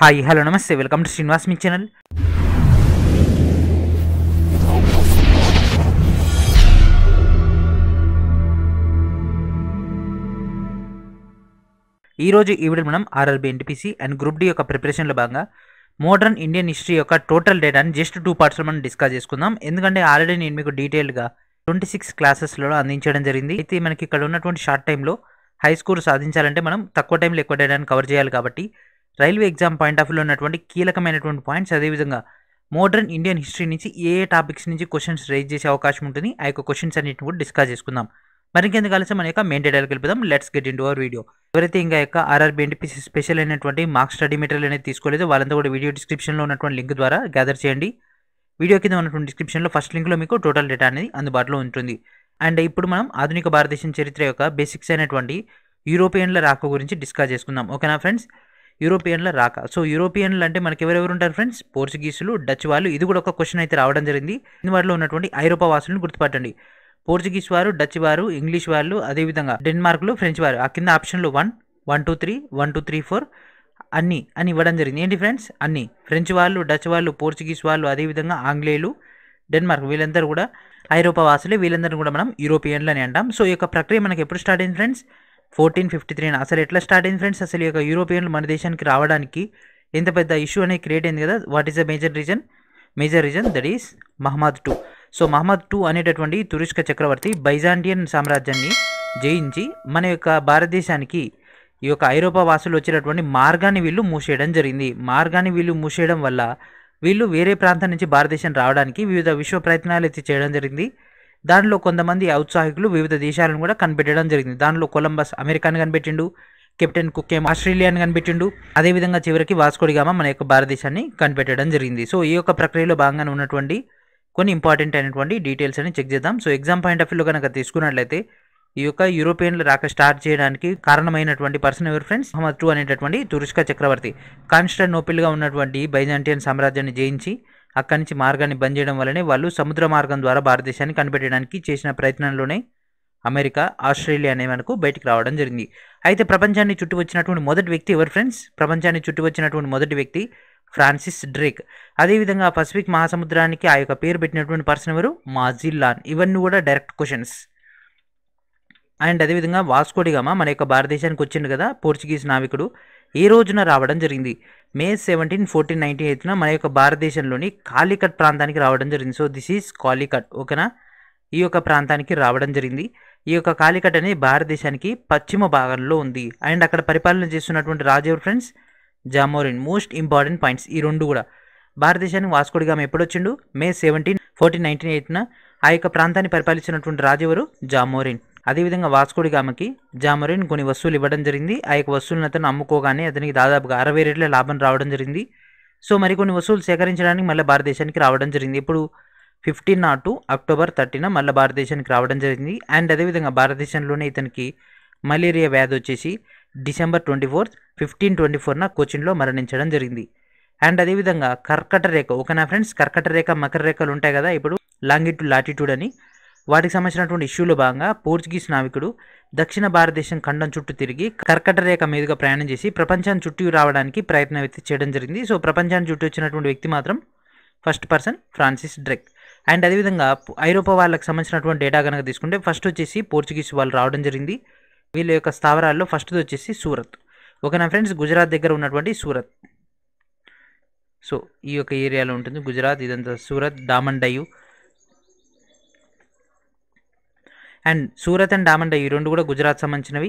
hi hello నమస్తే welcome to Srinivas మీ channel ఈరోజు ఈ వీడియో మనం RRB NTPC and group D యొక్క ప్రిపరేషన్లో భాగంగా మోడర్న్ ఇండియన్ హిస్టరీ యొక్క టోటల్ డేటాని జస్ట్ టూ పార్ట్స్లో మనం డిస్కస్ చేసుకుందాం ఎందుకంటే ఆల్రెడీ నేను మీకు డీటెయిల్గా ట్వంటీ సిక్స్ క్లాసెస్లో అందించడం జరిగింది అయితే మనకి ఇక్కడ ఉన్నటువంటి షార్ట్ టైంలో హై స్కూల్ సాధించాలంటే మనం తక్కువ టైంలో ఎక్కువ డేటాని కవర్ చేయాలి కాబట్టి రైల్వే ఎగ్జామ్ పాయింట్ ఆఫ్ వ్యూలో ఉన్నటువంటి కీలకమైనటువంటి పాయింట్స్ అదేవిధంగా మోడర్న్ ఇండియన్ హిస్టరీ నుంచి ఏ టాపిక్స్ నుంచి క్వశ్చన్స్ రేజ్ చేసే అవకాశం ఉంటుంది ఆ యొక్క క్వశ్చన్స్ అన్నింటిని కూడా డిస్కస్ చేసుకుందాం మరి ఇంకెందుకు కలిసి మన యొక్క మెయిన్ డేటాలకు కలిపిదాం let's get in our video ఎవరైతే ఇంకా యొక్క ఆర్ఆర్బీ ఎన్టీపీసీ స్పెషల్ అయినటువంటి మార్క్స్ స్టడీ మెటీరియల్ అనేది తీసుకోలేదు వాళ్ళంతా కూడా వీడియో డిస్క్రిప్షన్లో ఉన్నటువంటి లింక్ ద్వారా గ్యాదర్ చేయండి వీడియో కింద ఉన్నటువంటి డిస్క్రిప్షన్లో ఫస్ట్ లింక్లో మీకు టోటల్ డేటా అనేది అందుబాటులో ఉంటుంది అండ్ ఇప్పుడు మనం ఆధునిక భారతదేశం చరిత్ర యొక్క బేసిక్స్ అయినటువంటి యూరోపియన్ల రాక గురించి డిస్కస్ చేసుకుందాం ఓకేనా ఫ్రెండ్స్ యూరోపియన్ల రాక సో యూరోపియన్లు అంటే మనకి ఎవరెవరు ఉంటారు ఫ్రెండ్స్ పోర్చుగీసులు డచ్ వాళ్ళు ఇది కూడా ఒక క్వశ్చన్ అయితే రావడం జరిగింది వారిలో ఉన్నటువంటి ఐరోపా వాసులను గుర్తుపట్టండి పోర్చుగీస్ వారు డచ్ వారు ఇంగ్లీష్ వాళ్ళు అదేవిధంగా డెన్మార్క్లు ఫ్రెంచ్ వారు ఆ కింద ఆప్షన్లు one one two three one two three four అన్ని అని ఇవ్వడం జరిగింది ఏంటి ఫ్రెండ్స్ అన్ని ఫ్రెంచ్ వాళ్ళు డచ్ వాళ్ళు పోర్చుగీస్ వాళ్ళు అదేవిధంగా ఆంగ్లేయులు డెన్మార్క్ వీళ్ళందరూ కూడా ఐరోపా వాసులే వీళ్ళందరూ కూడా మనం యూరోపియన్లని అంటాం సో ఈ యొక్క ప్రక్రియ మనకి ఎప్పుడు స్టార్ట్ అయింది ఫ్రెండ్స్ ఫోర్టీన్ ఫిఫ్టీ త్రీ అసలు ఎట్లా స్టార్ట్ అయింది ఫ్రెండ్స్ అసలు యొక్క యూరోపియన్లు మన దేశానికి రావడానికి ఎంత పెద్ద ఇష్యూ అనేది క్రియేట్ అయింది కదా what is the major reason major reason that is Muhammad two so Muhammad two అనేటటువంటి తురుష్క చక్రవర్తి బైజాంటియన్ సామ్రాజ్యాన్ని జయించి మన యొక్క భారతదేశానికి ఈ యొక్క ఐరోపా వాసులు వచ్చేటటువంటి మార్గాన్ని వీళ్ళు మూసేయడం జరిగింది మార్గాన్ని వీళ్ళు మూసేయడం వల్ల వీళ్ళు వేరే ప్రాంతం నుంచి భారతదేశం రావడానికి వివిధ విశ్వ ప్రయత్నాలు అయితే చేయడం జరిగింది దానిలో కొంతమంది ఔత్సాహికులు వివిధ దేశాలను కూడా కనిపెట్టడం జరిగింది దానిలో కొలంబస్ అమెరికాను కనిపెట్టిండు కెప్టెన్ కుక్కే ఆస్ట్రేలియాను కనిపెట్టిండు అదేవిధంగా చివరికి వాస్కోడిగామా మన యొక్క భారతదేశాన్ని కనిపెట్టడం జరిగింది సో ఈ యొక్క ప్రక్రియలో భాగంగా ఉన్నటువంటి కొన్ని ఇంపార్టెంట్ అయినటువంటి డీటెయిల్స్ అని చెక్ చేద్దాం సో ఎగ్జామ్ పాయింట్ ఆఫ్ వ్యూలో కనుక తీసుకున్నట్లయితే ఈ యొక్క యూరోపియన్లు రాక స్టార్ట్ చేయడానికి కారణమైనటువంటి పర్సన్ ఎవరు ఫ్రెండ్స్ మహమ్మద్ టూ అనేటటువంటి తురుష్క చక్రవర్తి కాన్స్టర్ నోపిల్గా ఉన్నటువంటి బైజాంటియన్ సామ్రాజ్యాన్ని జయించి అక్కడి నుంచి మార్గాన్ని బంద్ చేయడం వల్లనే వాళ్ళు సముద్ర మార్గం ద్వారా భారతదేశాన్ని కనిపెట్టడానికి చేసిన ప్రయత్నంలోనే అమెరికా ఆస్ట్రేలియా అనే మనకు బయటికి రావడం జరిగింది అయితే ప్రపంచాన్ని చుట్టు వచ్చినటువంటి మొదటి వ్యక్తి ఎవరు ఫ్రెండ్స్ ప్రపంచాన్ని చుట్టు వచ్చినటువంటి మొదటి వ్యక్తి ఫ్రాన్సిస్ డ్రేక్ అదేవిధంగా పసిఫిక్ మహాసముద్రానికి ఆ యొక్క పేరు పెట్టినటువంటి పర్సన్ ఎవరు మాజిల్లాన్ ఇవన్నీ కూడా డైరెక్ట్ క్వశ్చన్స్ అండ్ అదేవిధంగా వాస్కోడిగామా మన యొక్క భారతదేశానికి వచ్చింది కదా పోర్చుగీస్ నావికుడు ఏ రోజున రావడం జరిగింది మే సెవెంటీన్ ఫోర్టీన్ నైన్టీన్ ఎయిత్న మన యొక్క భారతదేశంలోని కాలికట్ ప్రాంతానికి రావడం జరిగింది సో దిస్ ఈజ్ కాలికట్ ఓకేనా ఈ యొక్క ప్రాంతానికి రావడం జరిగింది ఈ యొక్క కాలికట్ అనేది భారతదేశానికి పశ్చిమ భాగంలో ఉంది అండ్ అక్కడ పరిపాలన చేస్తున్నటువంటి రాజు friends Zamorin most important points ఈ రెండు కూడా భారతదేశానికి వాస్కోడిగా ఎప్పుడు వచ్చిండు మే సెవెంటీన్ ఫోర్టీన్ నైన్టీన్ ఎయిత్న ఆ యొక్క ప్రాంతాన్ని పరిపాలించినటువంటి రాజు ఎవరు జామోరిన్ అదేవిధంగా వాస్కోడికి ఆమెకి జామరిన్ కొన్ని వస్తువులు ఇవ్వడం జరిగింది ఆ యొక్క వస్తువులను అతను అమ్ముకోగానే అతనికి దాదాపుగా అరవై రేట్ల లాభం రావడం జరిగింది సో మరికొన్ని వస్తువులు సేకరించడానికి మళ్ళీ భారతదేశానికి రావడం జరిగింది ఇప్పుడు ఫిఫ్టీన్ నాటు అక్టోబర్ థర్టీన మళ్ళీ భారతదేశానికి రావడం జరిగింది అండ్ అదేవిధంగా భారతదేశంలోనే ఇతనికి మలేరియా వ్యాధి వచ్చేసి December twenty fourth fifteen twenty ఫోర్న కోచిన్లో మరణించడం జరిగింది అండ్ అదేవిధంగా కర్కట రేఖ ఓకేనా ఫ్రెండ్స్ కర్కట రేఖ మకర రేఖలు ఉంటాయి కదా ఇప్పుడు లాంగిట్యూడ్ లాటిట్యూడ్ అని వాటికి సంబంధించినటువంటి ఇష్యూలో భాగంగా పోర్చుగీస్ నావికుడు దక్షిణ భారతదేశం ఖండం చుట్టూ తిరిగి కర్కట రేఖ మీదుగా ప్రయాణం చేసి ప్రపంచాన్ని చుట్టూ రావడానికి ప్రయత్నం అయితే చేయడం జరిగింది సో ప్రపంచాన్ని చుట్టూ వచ్చినటువంటి వ్యక్తి మాత్రం first person Francis Drake and అదేవిధంగా ఐరోపా వాళ్ళకి సంబంధించినటువంటి డేటా కనుక తీసుకుంటే ఫస్ట్ వచ్చేసి పోర్చుగీస్ వాళ్ళు రావడం జరిగింది వీళ్ళ యొక్క స్థావరాల్లో ఫస్ట్ది వచ్చేసి సూరత్ నా ఫ్రెండ్స్ గుజరాత్ దగ్గర ఉన్నటువంటి సూరత్ సో ఈ యొక్క ఏరియాలో ఉంటుంది గుజరాత్ ఇదంతా సూరత్ డామన్ డయ్యూ అండ్ సూరత్ అండ్ డామండ ఈ రెండు కూడా గుజరాత్ సంబంధించినవి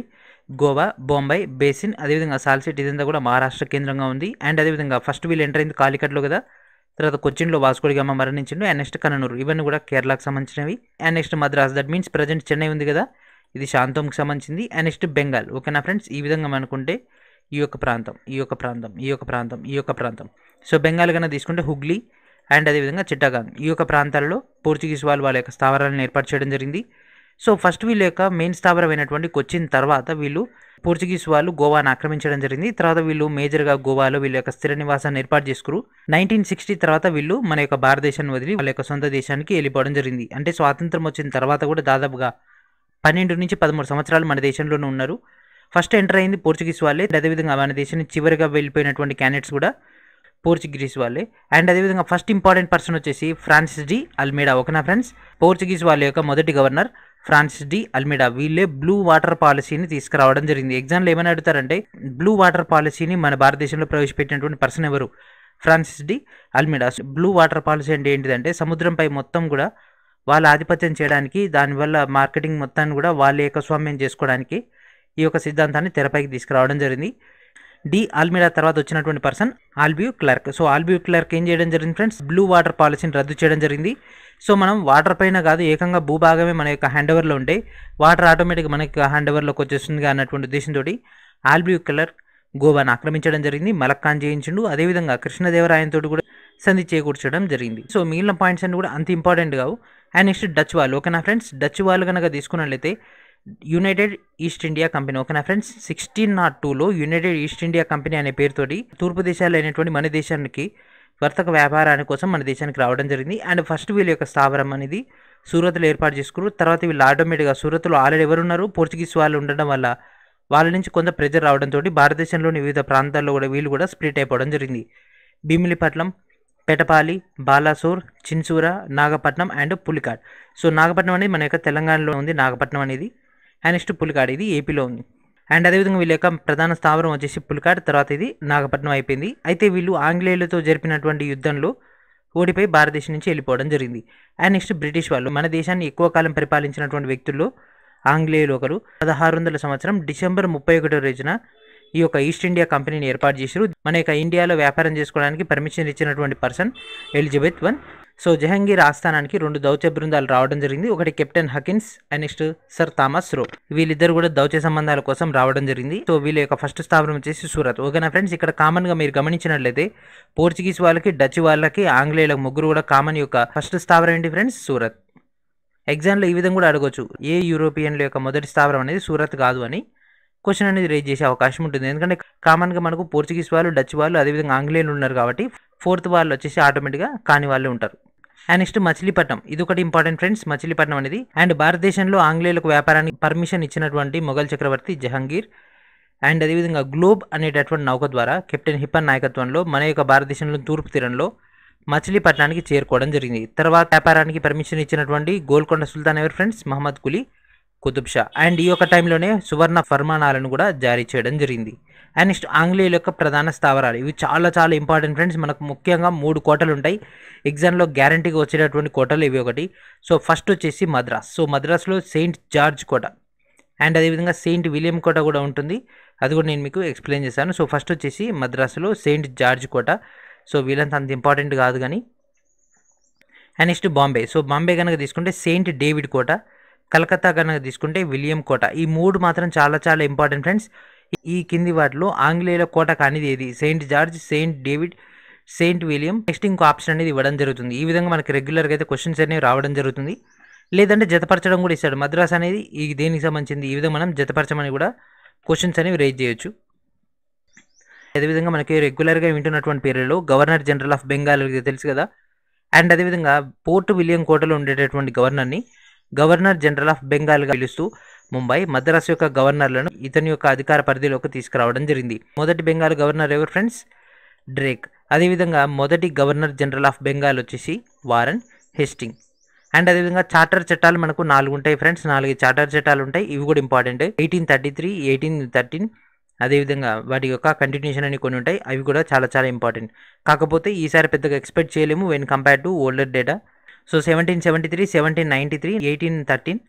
గోవా బొంబాయి బేసిన్ అదేవిధంగా సాల్సిట్ ఇదంతా కూడా మహారాష్ట్ర కేంద్రంగా ఉంది అండ్ అదేవిధంగా ఫస్ట్ వీళ్ళు ఎంటర్ అయింది కాలికట్లో కదా తర్వాత కొచ్చిన్లో గమ్మ మరణించిండు అండ్ నెక్స్ట్ కన్నూరు ఇవన్నీ కూడా కేరళకు సంబంధించినవి and next Madras that means present Chennai ఉంది కదా ఇది శాంతంకి సంబంధించింది అండ్ నెక్స్ట్ బెంగాల్ ఓకేనా ఫ్రెండ్స్ ఈ విధంగా అనుకుంటే ఈ యొక్క ప్రాంతం ఈ యొక్క ప్రాంతం ఈ యొక్క ప్రాంతం ఈ యొక్క ప్రాంతం సో బెంగాల్ కన్నా తీసుకుంటే హుగ్లీ అండ్ అదేవిధంగా చిట్టాగాంగ్ ఈ యొక్క ప్రాంతాల్లో పోర్చుగీస్ వాళ్ళు వాళ్ళ యొక్క స్థావరాలను ఏర్పాటు చేయడం జరిగింది సో ఫస్ట్ వీళ్ళ యొక్క మెయిన్ అయినటువంటి వచ్చిన తర్వాత వీళ్ళు పోర్చుగీస్ వాళ్ళు గోవాను ఆక్రమించడం జరిగింది తర్వాత వీళ్ళు మేజర్గా గోవాలో వీళ్ళ యొక్క స్థిర నివాసాన్ని ఏర్పాటు చేసుకురు నైన్టీన్ సిక్స్టీ తర్వాత వీళ్ళు మన యొక్క భారతదేశాన్ని వదిలి వాళ్ళ యొక్క సొంత దేశానికి వెళ్ళిపోవడం జరిగింది అంటే స్వాతంత్రం వచ్చిన తర్వాత కూడా దాదాపుగా పన్నెండు నుంచి పదమూడు సంవత్సరాలు మన దేశంలోనే ఉన్నారు ఫస్ట్ ఎంటర్ అయింది పోర్చుగీస్ వాళ్ళే అదేవిధంగా మన దేశాన్ని చివరిగా వెళ్ళిపోయినటువంటి క్యాండిడేట్స్ కూడా పోర్చుగీస్ వాళ్ళే అండ్ అదేవిధంగా ఫస్ట్ ఇంపార్టెంట్ పర్సన్ వచ్చేసి ఫ్రాన్సిస్ డి అల్మేడా ఓకేనా ఫ్రెండ్స్ పోర్చుగీస్ వాళ్ళ యొక్క మొదటి గవర్నర్ ఫ్రాన్సిస్ డి అల్మిడా వీళ్ళే బ్లూ వాటర్ పాలసీని తీసుకురావడం జరిగింది ఎగ్జామ్లో ఏమైనా అడుగుతారంటే బ్లూ వాటర్ పాలసీని మన భారతదేశంలో ప్రవేశపెట్టినటువంటి పర్సన్ ఎవరు Francis de Almeida blue water policy అంటే ఏంటిదంటే సముద్రంపై మొత్తం కూడా వాళ్ళ ఆధిపత్యం చేయడానికి దానివల్ల మార్కెటింగ్ మొత్తాన్ని కూడా వాళ్ళ ఏకస్వామ్యం చేసుకోవడానికి ఈ యొక్క సిద్ధాంతాన్ని తెరపైకి తీసుకురావడం జరిగింది డి ఆల్మిరా తర్వాత వచ్చినటువంటి person Albuquerque so Albuquerque ఏం చేయడం జరిగింది ఫ్రెండ్స్ బ్లూ వాటర్ పాలసీని రద్దు చేయడం జరిగింది సో మనం వాటర్ పైన కాదు ఏకంగా భూభాగమే మన యొక్క హ్యాండ్ ఓవర్లో ఉంటే వాటర్ ఆటోమేటిక్ మనకి హ్యాండ్ ఓవర్లోకి వచ్చేస్తుంది అన్నటువంటి ఉద్దేశంతో ఆల్బ్యూ క్లర్క్ గోవాను ఆక్రమించడం జరిగింది మలక్కాన్ జయించిండు అదేవిధంగా కృష్ణదేవరాయంతో కూడా సంధి చేకూర్చడం జరిగింది సో మిగిలిన పాయింట్స్ అన్ని కూడా అంత ఇంపార్టెంట్ కావు అండ్ నెక్స్ట్ డచ్ వాళ్ళు ఓకేనా ఫ్రెండ్స్ డచ్ వాళ్ళు కనుక తీసుకున్నట్లయితే యునైటెడ్ ఈస్ట్ ఇండియా కంపెనీ ఓకేనా ఫ్రెండ్స్ సిక్స్టీన్ నాట్ టూలో యునైటెడ్ ఈస్ట్ ఇండియా కంపెనీ అనే పేరుతోటి తూర్పు దేశాలు అయినటువంటి మన దేశానికి వర్తక వ్యాపారాన్ని కోసం మన దేశానికి రావడం జరిగింది అండ్ ఫస్ట్ వీళ్ళ యొక్క స్థావరం అనేది సూరత్లో ఏర్పాటు చేసుకున్నారు తర్వాత వీళ్ళు ఆటోమేటిక్గా సూరత్లో ఆల్రెడీ ఎవరున్నారు పోర్చుగీస్ వాళ్ళు ఉండడం వల్ల వాళ్ళ నుంచి కొంత ప్రెజర్ రావడంతో భారతదేశంలోని వివిధ ప్రాంతాల్లో కూడా వీళ్ళు కూడా స్ప్లిట్ అయిపోవడం జరిగింది భీమిలిపట్నం పెటపాలి బాలాసూర్ చిన్సూర నాగపట్నం అండ్ పులికాడ్ సో నాగపట్నం అనేది మన యొక్క తెలంగాణలో ఉంది నాగపట్నం అనేది అండ్ నెక్స్ట్ పులికాడ్ ఇది ఏపీలో ఉంది అండ్ అదేవిధంగా వీళ్ళ యొక్క ప్రధాన స్థావరం వచ్చేసి పులికాడ్ తర్వాత ఇది నాగపట్నం అయిపోయింది అయితే వీళ్ళు ఆంగ్లేయులతో జరిపినటువంటి యుద్ధంలో ఓడిపోయి భారతదేశం నుంచి వెళ్ళిపోవడం జరిగింది అండ్ నెక్స్ట్ బ్రిటిష్ వాళ్ళు మన దేశాన్ని ఎక్కువ కాలం పరిపాలించినటువంటి వ్యక్తుల్లో ఆంగ్లేయులు ఒకరు పదహారు వందల సంవత్సరం డిసెంబర్ ముప్పై ఒకటో రోజున ఈ యొక్క ఈస్ట్ ఇండియా కంపెనీని ఏర్పాటు చేశారు మన యొక్క ఇండియాలో వ్యాపారం చేసుకోవడానికి పర్మిషన్ ఇచ్చినటువంటి person Elizabeth one so Jahangir ఆస్థానానికి రెండు దౌత్య బృందాలు రావడం జరిగింది ఒకటి captain Hawkins and next sir Thomas Roe వీళ్ళిద్దరు కూడా దౌత్య సంబంధాల కోసం రావడం జరిగింది సో వీళ్ళ యొక్క ఫస్ట్ స్థావరం వచ్చేసి సూరత్ ఓకేనా ఫ్రెండ్స్ ఇక్కడ కామన్ గా మీరు గమనించినట్లయితే పోర్చుగీస్ వాళ్ళకి డచ్ వాళ్ళకి ఆంగ్లేయుల ముగ్గురు కూడా కామన్ యొక్క ఫస్ట్ స్థావరం ఏంటి ఫ్రెండ్స్ సూరత్ ఎగ్జామ్లో ఈ విధంగా కూడా అడగవచ్చు ఏ యూరోపియన్ల యొక్క మొదటి స్థావరం అనేది సూరత్ కాదు అని క్వశ్చన్ అనేది రేజ్ చేసే అవకాశం ఉంటుంది ఎందుకంటే కామన్గా మనకు పోర్చుగీస్ వాళ్ళు డచ్ వాళ్ళు అదేవిధంగా ఆంగ్లేయులు ఉన్నారు కాబట్టి ఫోర్త్ వాళ్ళు వచ్చేసి ఆటోమేటిక్గా కాని వాళ్ళే ఉంటారు అండ్ నెక్స్ట్ మచిలీపట్నం ఇది ఒకటి ఇంపార్టెంట్ ఫ్రెండ్స్ మచిలీపట్నం అనేది అండ్ భారతదేశంలో ఆంగ్లేయులకు వ్యాపారానికి పర్మిషన్ ఇచ్చినటువంటి మొఘల్ చక్రవర్తి జహంగీర్ అండ్ అదేవిధంగా గ్లోబ్ అనేటటువంటి నౌక ద్వారా కెప్టెన్ హిప్పన్ నాయకత్వంలో మన యొక్క భారతదేశంలో తూర్పు తీరంలో మచిలీపట్నానికి చేరుకోవడం జరిగింది తర్వాత వ్యాపారానికి పర్మిషన్ ఇచ్చినటువంటి గోల్కొండ సుల్తాన్ ఎవరు ఫ్రెండ్స్ మహమ్మద్ కులీ కుతుబ్ షా అండ్ ఈ యొక్క టైంలోనే సువర్ణ ఫర్మానాలను కూడా జారీ చేయడం జరిగింది అండ్ నెక్స్ట్ ఆంగ్లేయుల యొక్క ప్రధాన స్థావరాలు ఇవి చాలా చాలా ఇంపార్టెంట్ ఫ్రెండ్స్ మనకు ముఖ్యంగా మూడు కోటలు ఉంటాయి ఎగ్జామ్లో గ్యారంటీగా వచ్చేటటువంటి కోటలు ఇవి ఒకటి సో ఫస్ట్ వచ్చేసి మద్రాస్ సో మద్రాస్లో సెయింట్ జార్జ్ కోట అండ్ అదేవిధంగా సెయింట్ విలియం కోట కూడా ఉంటుంది అది కూడా నేను మీకు ఎక్స్ప్లెయిన్ చేశాను సో ఫస్ట్ వచ్చేసి మద్రాసులో సెయింట్ జార్జ్ కోట సో వీళ్ళంతా అంత ఇంపార్టెంట్ కాదు కానీ and next Bombay so Bombay కనుక తీసుకుంటే సెయింట్ డేవిడ్ కోట కలకత్తా కనుక తీసుకుంటే విలియం కోట ఈ మూడు మాత్రం చాలా చాలా ఇంపార్టెంట్ ఫ్రెండ్స్ ఈ కింది వాటిలో ఆంగ్లేయుల కోట కానిది ఏది Saint George Saint David Saint William next ఇంకో ఆప్షన్ అనేది ఇవ్వడం జరుగుతుంది ఈ విధంగా మనకి రెగ్యులర్గా అయితే క్వశ్చన్స్ అనేవి రావడం జరుగుతుంది లేదంటే జతపరచడం కూడా ఇస్తాడు మద్రాస్ అనేది ఈ దేనికి సంబంధించింది ఈ విధంగా మనం జతపరచమని కూడా క్వశ్చన్స్ అనేవి రేజ్ చేయొచ్చు అదేవిధంగా మనకి రెగ్యులర్గా వింటున్నటువంటి పేర్లలో గవర్నర్ జనరల్ ఆఫ్ బెంగాల్ తెలుసు కదా అండ్ అదేవిధంగా పోర్ట్ విలియం కోటలో ఉండేటటువంటి గవర్నర్ని గవర్నర్ జనరల్ ఆఫ్ బెంగాల్గా పిలుస్తూ ముంబై మద్రాసు యొక్క గవర్నర్లను ఇతని యొక్క అధికార పరిధిలోకి తీసుకురావడం జరిగింది మొదటి బెంగాల్ గవర్నర్ ఎవరు ఫ్రెండ్స్ డ్రేక్ అదేవిధంగా మొదటి గవర్నర్ జనరల్ ఆఫ్ బెంగాల్ వచ్చేసి వారన్ హెస్టింగ్ అండ్ అదేవిధంగా చార్టర్ చట్టాలు మనకు నాలుగు ఉంటాయి ఫ్రెండ్స్ నాలుగు చార్టర్ చట్టాలు ఉంటాయి ఇవి కూడా important eighteen thirty three eighteen thirteen అదేవిధంగా వాటి యొక్క కంటిన్యూషన్ అని కొన్ని ఉంటాయి అవి కూడా చాలా చాలా ఇంపార్టెంట్ కాకపోతే ఈసారి పెద్దగా ఎక్స్పెక్ట్ చేయలేము when compare to older data so seventeen seventy three seventeen ninety three eighteen thirteen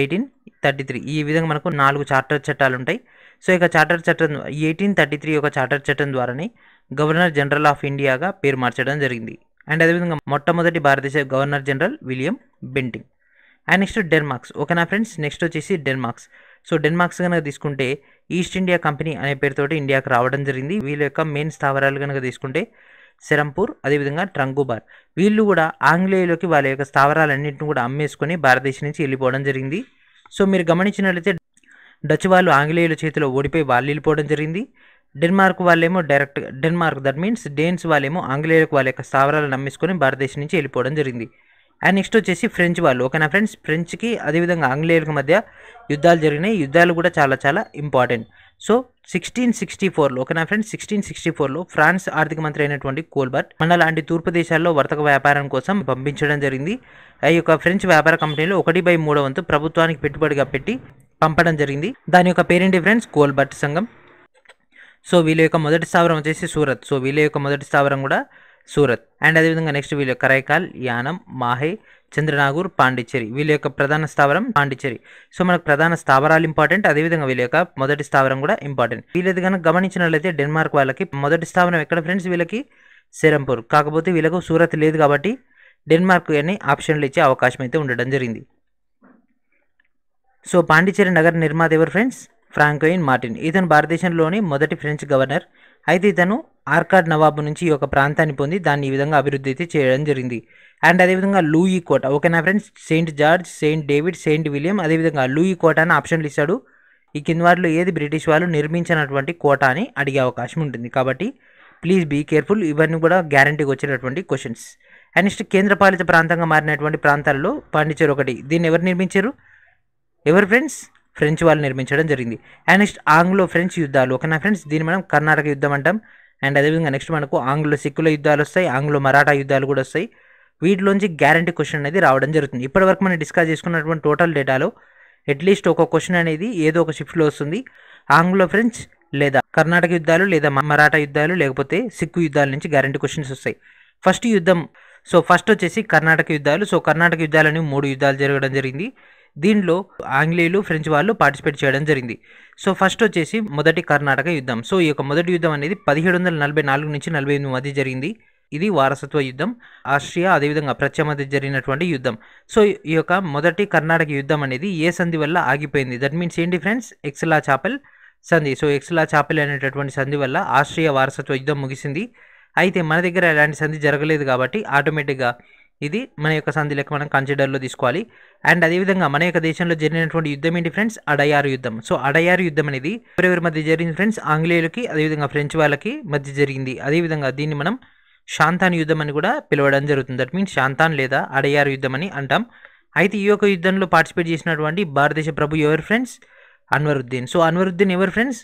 eighteen thirty three ఈ విధంగా మనకు నాలుగు చార్టర్ చట్టాలు ఉంటాయి సో ఇక చార్టర్ చట్టం ఎయిటీన్ థర్టీ త్రీ యొక్క చార్టర్ చట్టం ద్వారానే గవర్నర్ జనరల్ ఆఫ్ ఇండియాగా పేరు మార్చడం జరిగింది అండ్ అదేవిధంగా మొట్టమొదటి భారతదేశ governor general William Bentinck and next Denmarks ఓకేనా ఫ్రెండ్స్ నెక్స్ట్ వచ్చేసి డెన్మార్క్స్ సో డెన్మార్క్స్ కనుక తీసుకుంటే ఈస్ట్ ఇండియా కంపెనీ అనే పేరుతోటి ఇండియాకు రావడం జరిగింది వీళ్ళ యొక్క మెయిన్ స్థావరాలు కనుక తీసుకుంటే సిరంపూర్ అదేవిధంగా ట్రంగుబార్ వీళ్ళు కూడా ఆంగ్లేయులకి వాళ్ళ యొక్క స్థావరాలన్నింటిని కూడా అమ్మేసుకొని భారతదేశం నుంచి వెళ్ళిపోవడం జరిగింది సో మీరు గమనించినట్లయితే డచ్ వాళ్ళు ఆంగ్లేయుల చేతిలో ఓడిపోయి వాళ్ళు వెళ్ళిపోవడం జరిగింది డెన్మార్క్ వాళ్ళేమో direct Denmark that means Danes వాళ్ళేమో ఆంగ్లేయులకు వాళ్ళ యొక్క స్థావరాలను అమ్మేసుకొని భారతదేశం నుంచి వెళ్ళిపోవడం జరిగింది అండ్ నెక్స్ట్ వచ్చేసి ఫ్రెంచ్ వాళ్ళు ఓకేనా ఫ్రెండ్స్ ఫ్రెంచ్కి అదేవిధంగా ఆంగ్లేయులకు మధ్య యుద్ధాలు జరిగినాయి యుద్ధాలు కూడా చాలా చాలా ఇంపార్టెంట్ సో సిక్స్టీన్ సిక్స్టీ ఫోర్లో ఓకేనా ఫ్రెండ్స్ సిక్స్టీన్ సిక్స్టీ ఫోర్లో ఫ్రాన్స్ ఆర్థిక మంత్రి అయినటువంటి కోల్బర్ట్ మన లాంటి తూర్పు దేశాల్లో వర్తక వ్యాపారం కోసం పంపించడం జరిగింది ఆ యొక్క ఫ్రెంచ్ వ్యాపార కంపెనీలో ఒకటి బై మూడో వంతు ప్రభుత్వానికి పెట్టుబడిగా పెట్టి పంపడం జరిగింది దాని యొక్క పేరేంటి ఫ్రెండ్స్ కోల్బర్ట్ సంఘం సో వీళ్ళ యొక్క మొదటి స్థావరం వచ్చేసి సూరత్ సో వీళ్ళ యొక్క మొదటి స్థావరం కూడా సూరత్ అండ్ అదేవిధంగా నెక్స్ట్ వీళ్ళ కరైకాల్ యానం మాహే చంద్రనాగూర్ పాండిచ్చేరి వీళ్ళ యొక్క ప్రధాన స్థావరం పాండిచ్చేరి సో మనకు ప్రధాన స్థావరాలు ఇంపార్టెంట్ అదేవిధంగా వీళ్ళ యొక్క మొదటి స్థావరం కూడా ఇంపార్టెంట్ వీళ్ళది కనుక గమనించినట్లయితే డెన్మార్క్ వాళ్ళకి మొదటి స్థావరం ఎక్కడ ఫ్రెండ్స్ వీళ్ళకి సెరంపూర్ కాకపోతే వీళ్ళకు సూరత్ లేదు కాబట్టి డెన్మార్క్ అని ఆప్షన్లు ఇచ్చే అవకాశం అయితే ఉండడం జరిగింది సో పాండిచ్చేరి నగర నిర్మాత ఎవరు ఫ్రెండ్స్ ఫ్రాంకోయిన్ మార్టిన్ ఇతను భారతదేశంలోని మొదటి ఫ్రెంచ్ గవర్నర్ అయితే ఇతను ఆర్కాడ్ నవాబు నుంచి ఈ యొక్క ప్రాంతాన్ని పొంది దాన్ని ఈ విధంగా అభివృద్ధి అయితే చేయడం జరిగింది అండ్ అదేవిధంగా లూయి కోట ఓకేనా friends saint George Saint David Saint William అదేవిధంగా లూయి కోట అని ఆప్షన్లు ఇస్తాడు ఈ కింద వాటిలో ఏది బ్రిటిష్ వాళ్ళు నిర్మించినటువంటి కోట అని అడిగే అవకాశం ఉంటుంది కాబట్టి ప్లీజ్ బీ కేర్ఫుల్ ఇవన్నీ కూడా గ్యారంటీకి వచ్చినటువంటి క్వశ్చన్స్ అండ్ నెక్స్ట్ కేంద్రపాలిత ప్రాంతంగా మారినటువంటి ప్రాంతాల్లో పాండిచ్చేరు ఒకటి దీన్ని ఎవరు నిర్మించారు ఎవరు ఫ్రెండ్స్ ఫ్రెంచ్ వాళ్ళు నిర్మించడం జరిగింది అండ్ నెక్స్ట్ ఆంగ్లో ఫ్రెంచ్ యుద్ధాలు ఓకేనా ఫ్రెండ్స్ దీన్ని మనం కర్ణాటక యుద్ధం అంటాం అండ్ అదేవిధంగా నెక్స్ట్ మనకు ఆంగ్లో సిక్కుల యుద్ధాలు వస్తాయి ఆంగ్లో మరాఠా యుద్ధాలు కూడా వస్తాయి వీటిలోంచి గ్యారంటీ క్వశ్చన్ అనేది రావడం జరుగుతుంది ఇప్పటి వరకు మనం డిస్కస్ చేసుకున్నటువంటి టోటల్ డేటాలో అట్లీస్ట్ ఒక క్వశ్చన్ అనేది ఏదో ఒక షిఫ్ట్లో వస్తుంది ఆంగ్లో ఫ్రెంచ్ లేదా కర్ణాటక యుద్ధాలు లేదా మరాఠా యుద్ధాలు లేకపోతే సిక్కు యుద్ధాల నుంచి గ్యారంటీ క్వశ్చన్స్ వస్తాయి ఫస్ట్ యుద్ధం సో ఫస్ట్ వచ్చేసి కర్ణాటక యుద్ధాలు సో కర్ణాటక యుద్ధాలని మూడు యుద్ధాలు జరగడం జరిగింది దీనిలో ఆంగ్లేయులు ఫ్రెంచ్ వాళ్ళు పార్టిసిపేట్ చేయడం జరిగింది సో ఫస్ట్ వచ్చేసి మొదటి కర్ణాటక యుద్ధం సో ఈ యొక్క మొదటి యుద్ధం అనేది పదిహేడు వందల నలభై నాలుగు నుంచి నలభై ఎనిమిది మధ్య జరిగింది ఇది వారసత్వ యుద్ధం ఆస్ట్రియా అదేవిధంగా ప్రత్య మధ్య జరిగినటువంటి యుద్ధం సో ఈ యొక్క మొదటి కర్ణాటక యుద్ధం అనేది ఏ సంధి వల్ల ఆగిపోయింది దట్ మీన్స్ ఏంటి ఫ్రెండ్స్ ఎక్స్లా చాపెల్ సంధి సో ఎక్స్లా చాపెల్ అనేటటువంటి సంధి వల్ల ఆస్ట్రియా వారసత్వ యుద్ధం ముగిసింది అయితే మన దగ్గర ఎలాంటి సంధి జరగలేదు కాబట్టి ఆటోమేటిక్గా ఇది మన యొక్క సంధి లెక్క మనం కన్సిడర్లో తీసుకోవాలి అండ్ అదేవిధంగా మన యొక్క దేశంలో జరిగినటువంటి యుద్ధం ఏంటి ఫ్రెండ్స్ అడయారు యుద్ధం సో అడయారు యుద్ధం అనేది ఎవరెవరి మధ్య జరిగింది ఫ్రెండ్స్ ఆంగ్లేయులకి అదేవిధంగా ఫ్రెంచ్ వాళ్ళకి మధ్య జరిగింది అదేవిధంగా దీన్ని మనం శాంతాన్ యుద్ధం అని కూడా పిలవడం జరుగుతుంది దట్ మీన్స్ శాంతాన్ లేదా అడయారు యుద్ధం అని అంటాం అయితే ఈ యొక్క యుద్ధంలో పార్టిసిపేట్ చేసినటువంటి భారతదేశ ప్రభు ఎవరు ఫ్రెండ్స్ అన్వరుద్దీన్ సో అన్వరుద్దీన్ ఎవరు ఫ్రెండ్స్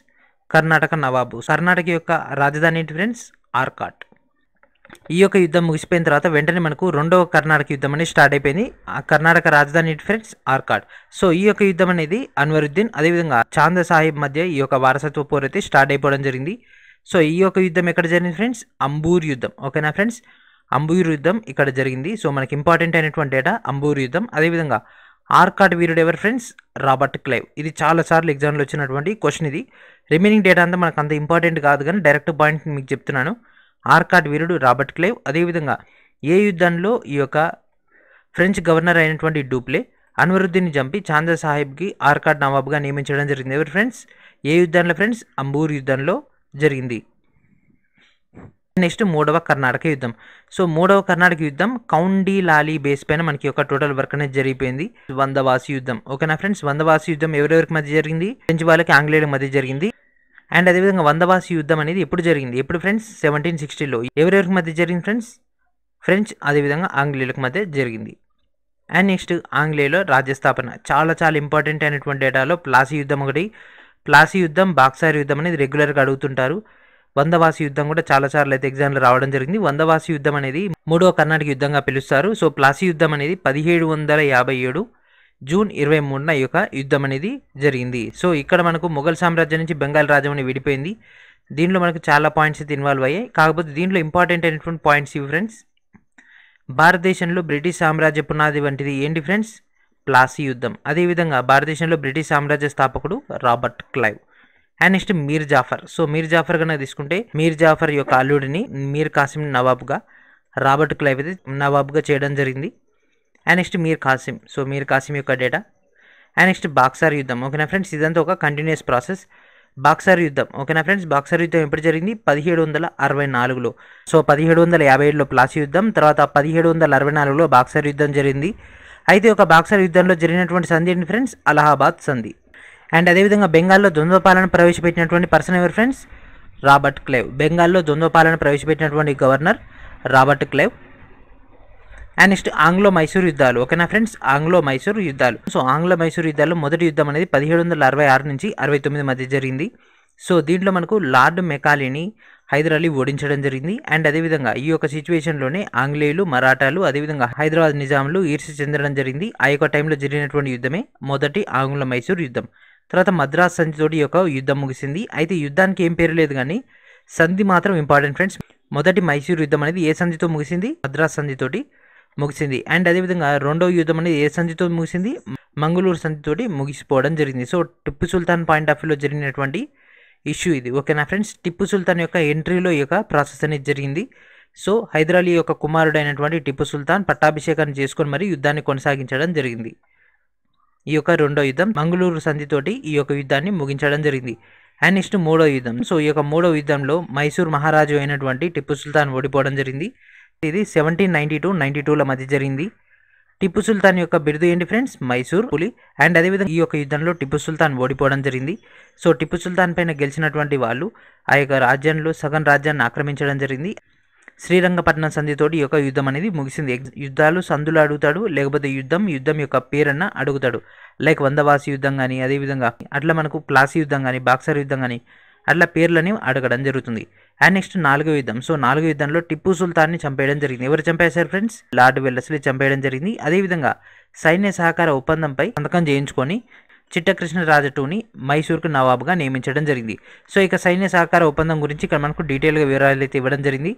కర్ణాటక నవాబు కర్ణాటక యొక్క రాజధాని ఏంటి ఫ్రెండ్స్ ఆర్కాట్ ఈ యొక్క యుద్ధం ముగిసిపోయిన తర్వాత వెంటనే మనకు రెండవ కర్ణాటక యుద్ధం అనేది స్టార్ట్ అయిపోయింది ఆ కర్ణాటక రాజధాని ఫ్రెండ్స్ ఆర్కాడ్ సో ఈ యొక్క యుద్ధం అనేది అన్వరుద్దీన్ అదేవిధంగా చాంద సాహిబ్ మధ్య ఈ యొక్క వారసత్వ పోరు అయితే స్టార్ట్ అయిపోవడం జరిగింది సో ఈ యొక్క యుద్ధం ఎక్కడ జరిగింది ఫ్రెండ్స్ అంబూర్ యుద్ధం ఓకేనా ఫ్రెండ్స్ అంబూర్ యుద్ధం ఇక్కడ జరిగింది సో మనకి ఇంపార్టెంట్ అయినటువంటి డేటా అంబూర్ యుద్ధం అదేవిధంగా ఆర్కాడ్ వీరుడు ఎవరు ఫ్రెండ్స్ రాబర్ట్ క్లైవ్ ఇది చాలాసార్లు ఎగ్జామ్లో వచ్చినటువంటి క్వశ్చన్ ఇది రిమైనింగ్ డేటా అంతా మనకు అంత ఇంపార్టెంట్ కాదు కానీ డైరెక్ట్ పాయింట్ మీకు చెప్తున్నాను ఆర్కాట్ వీరుడు రాబర్ట్ క్లేవ్ అదేవిధంగా ఏ యుద్ధంలో ఈ యొక్క ఫ్రెంచ్ గవర్నర్ అయినటువంటి డూప్లే అన్వరుద్దీన్ జంపి చాందా సాహెబ్కి ఆర్కాట్ నవాబ్గా నియమించడం జరిగింది ఎవరు ఫ్రెండ్స్ ఏ యుద్ధంలో ఫ్రెండ్స్ అంబూర్ యుద్ధంలో జరిగింది నెక్స్ట్ మూడవ కర్ణాటక యుద్ధం సో మూడవ కర్ణాటక యుద్ధం కౌండి లాలి బేస్ పైన మనకి ఒక టోటల్ వర్క్ అనేది జరిగిపోయింది వందవాసి యుద్ధం ఓకేనా ఫ్రెండ్స్ వందవాసి యుద్ధం ఎవరెవరికి మధ్య జరిగింది ఫ్రెంచ్ వాళ్ళకి ఆంగ్లేయుల మధ్య జరిగింది అండ్ అదేవిధంగా వందవాసి యుద్ధం అనేది ఎప్పుడు జరిగింది ఎప్పుడు ఫ్రెండ్స్ సెవెంటీన్ సిక్స్టీలో ఎవరెవరికి మధ్య జరిగింది ఫ్రెండ్స్ ఫ్రెంచ్ అదేవిధంగా ఆంగ్లేయులకు మధ్య జరిగింది అండ్ నెక్స్ట్ ఆంగ్లేయుల రాజ్యస్థాపన చాలా చాలా ఇంపార్టెంట్ అయినటువంటి డేటాలో ప్లాసీ యుద్ధం ఒకటి ప్లాసీ యుద్ధం బాక్సార్ యుద్ధం అనేది రెగ్యులర్గా అడుగుతుంటారు వందవాసి యుద్ధం కూడా చాలా సార్లు అయితే ఎగ్జామ్లు రావడం జరిగింది వందవాసి యుద్ధం అనేది మూడవ కర్ణాటక యుద్ధంగా పిలుస్తారు సో ప్లాసీ యుద్ధం అనేది పదిహేడు వందల యాభై ఏడు జూన్ ఇరవై మూడున ఈ యొక్క యుద్ధం అనేది జరిగింది సో ఇక్కడ మనకు మొఘల్ సామ్రాజ్యం నుంచి బెంగాల్ రాజ్యం అని విడిపోయింది దీనిలో మనకు చాలా పాయింట్స్ అయితే ఇన్వాల్వ్ అయ్యాయి కాకపోతే దీంట్లో ఇంపార్టెంట్ అయినటువంటి పాయింట్స్ ఇవి ఫ్రెండ్స్ భారతదేశంలో బ్రిటిష్ సామ్రాజ్య పునాది వంటిది ఏంటి ఫ్రెండ్స్ ప్లాసీ యుద్ధం అదేవిధంగా భారతదేశంలో బ్రిటిష్ సామ్రాజ్య స్థాపకుడు Robert Clive and next Mir Jafar so Mir Jafar కనుక తీసుకుంటే మీర్ జాఫర్ యొక్క అల్లుడిని మీర్ కాసిం నవాబ్గా రాబర్ట్ క్లైవ్ అయితే నవాబ్గా చేయడం జరిగింది and next Mir Qasim so Mir Qasim యొక్క డేటా అండ్ నెక్స్ట్ బాక్సార్ యుద్ధం ఓకేనా ఫ్రెండ్స్ ఇదంతా ఒక కంటిన్యూస్ ప్రాసెస్ బాక్సార్ యుద్ధం ఓకేనా ఫ్రెండ్స్ బాక్సర్ యుద్ధం ఎప్పుడు జరిగింది పదిహేడు వందల అరవై నాలుగులో సో పదిహేడు వందల యాభై ఏడులో ప్లాసి యుద్ధం తర్వాత పదిహేడు వందల అరవై నాలుగులో బాక్సార్ యుద్ధం జరిగింది అయితే ఒక బాక్సర్ యుద్ధంలో జరిగినటువంటి సంధి ఏంటి ఫ్రెండ్స్ అలహాబాద్ సంధి అండ్ అదేవిధంగా బెంగాల్లో ద్వంద్వ పాలన ప్రవేశపెట్టినటువంటి పర్సన్ ఎవరు ఫ్రెండ్స్ రాబర్ట్ క్లైవ్ బెంగాల్లో ద్వంద్వ పాలన ప్రవేశపెట్టినటువంటి governor Robert Clive and next Anglo Mysore యుద్ధాలు ఓకేనా ఫ్రెండ్స్ ఆంగ్లో మైసూర్ యుద్ధాలు సో ఆంగ్ల మైసూర్ యుద్ధాలు మొదటి యుద్ధం అనేది పదిహేడు వందల అరవై ఆరు నుంచి అరవై తొమ్మిది మధ్య జరిగింది సో దీంట్లో మనకు లార్డ్ మెకాలిని హైదర్ అలీ ఓడించడం జరిగింది అండ్ అదేవిధంగా ఈ యొక్క సిచ్యువేషన్లోనే ఆంగ్లేయులు మరాఠాలు అదేవిధంగా హైదరాబాద్ నిజాంలు ఈర్షి చెందడం జరిగింది ఆ యొక్క టైంలో జరిగినటువంటి యుద్ధమే మొదటి ఆంగ్ల మైసూర్ యుద్ధం తర్వాత మద్రాస్ సంధితోటి యొక్క యుద్ధం ముగిసింది అయితే యుద్ధానికి ఏం పేరు లేదు కానీ సంధి మాత్రం ఇంపార్టెంట్ ఫ్రెండ్స్ మొదటి మైసూర్ యుద్ధం అనేది ఏ సంధితో ముగిసింది మద్రాస్ సంధితోటి ముగిసింది అండ్ అదేవిధంగా రెండవ యుద్ధం అనేది ఏ సంధితో ముగిసింది మంగళూరు సంధితోటి ముగిసిపోవడం జరిగింది so Tipu Sultan point of వ్యూలో జరిగినటువంటి ఇష్యూ ఇది ఓకేనా ఫ్రెండ్స్ టిప్పు సుల్తాన్ యొక్క ఎంట్రీలో ఈ యొక్క ప్రాసెస్ అనేది జరిగింది సో హైదరాలీ యొక్క కుమారుడైనటువంటి టిప్పు సుల్తాన్ పట్టాభిషేకాన్ని చేసుకొని మరి యుద్ధాన్ని కొనసాగించడం జరిగింది ఈ యొక్క రెండో యుద్ధం మంగళూరు సంధితోటి ఈ యొక్క యుద్ధాన్ని ముగించడం జరిగింది అండ్ నెక్స్ట్ మూడో యుద్ధం సో ఈ యొక్క మూడో యుద్ధంలో మైసూర్ మహారాజు అయినటువంటి టిప్పు సుల్తాన్ ఓడిపోవడం జరిగింది ఇది సెవెంటీన్ నైంటీ టూ నైంటీ టూల మధ్య జరిగింది టిప్పు సుల్తాన్ యొక్క బిరుదు ఏంటి ఫ్రెండ్స్ మైసూర్ పులి అండ్ అదేవిధంగా ఈ యొక్క యుద్ధంలో టిప్పు సుల్తాన్ ఓడిపోవడం జరిగింది సో టిప్పు సుల్తాన్ పైన గెలిచినటువంటి వాళ్ళు ఆ యొక్క రాజ్యంలో సగం రాజ్యాన్ని ఆక్రమించడం జరిగింది శ్రీరంగపట్నం సంధితోటి యొక్క యుద్ధం అనేది ముగిసింది యుద్ధాలు సందులు అడుగుతాడు లేకపోతే యుద్ధం యుద్ధం యొక్క పేరన్న అడుగుతాడు లైక్ వందవాసి యుద్ధం కానీ అదేవిధంగా అట్లా మనకు ప్లాసీ యుద్ధం కానీ బాక్సర్ యుద్ధం కానీ అట్లా పేర్లని అడగడం జరుగుతుంది అండ్ నెక్స్ట్ నాలుగో యుద్ధం సో నాలుగో యుద్ధంలో టిప్పు సుల్తాన్ని చంపేయడం జరిగింది ఎవరు చంపేశారు ఫ్రెండ్స్ లార్డ్ వెల్లస్లీ చంపేయడం జరిగింది అదేవిధంగా సైన్య సహకార ఒప్పందంపై సంతకం చేయించుకొని చిట్టకృష్ణ టూని మైసూర్కు నవాబుగా నియమించడం జరిగింది సో ఇక సైన్య సహకార ఒప్పందం గురించి ఇక్కడ మనకు డీటెయిల్గా వివరాలు అయితే ఇవ్వడం జరిగింది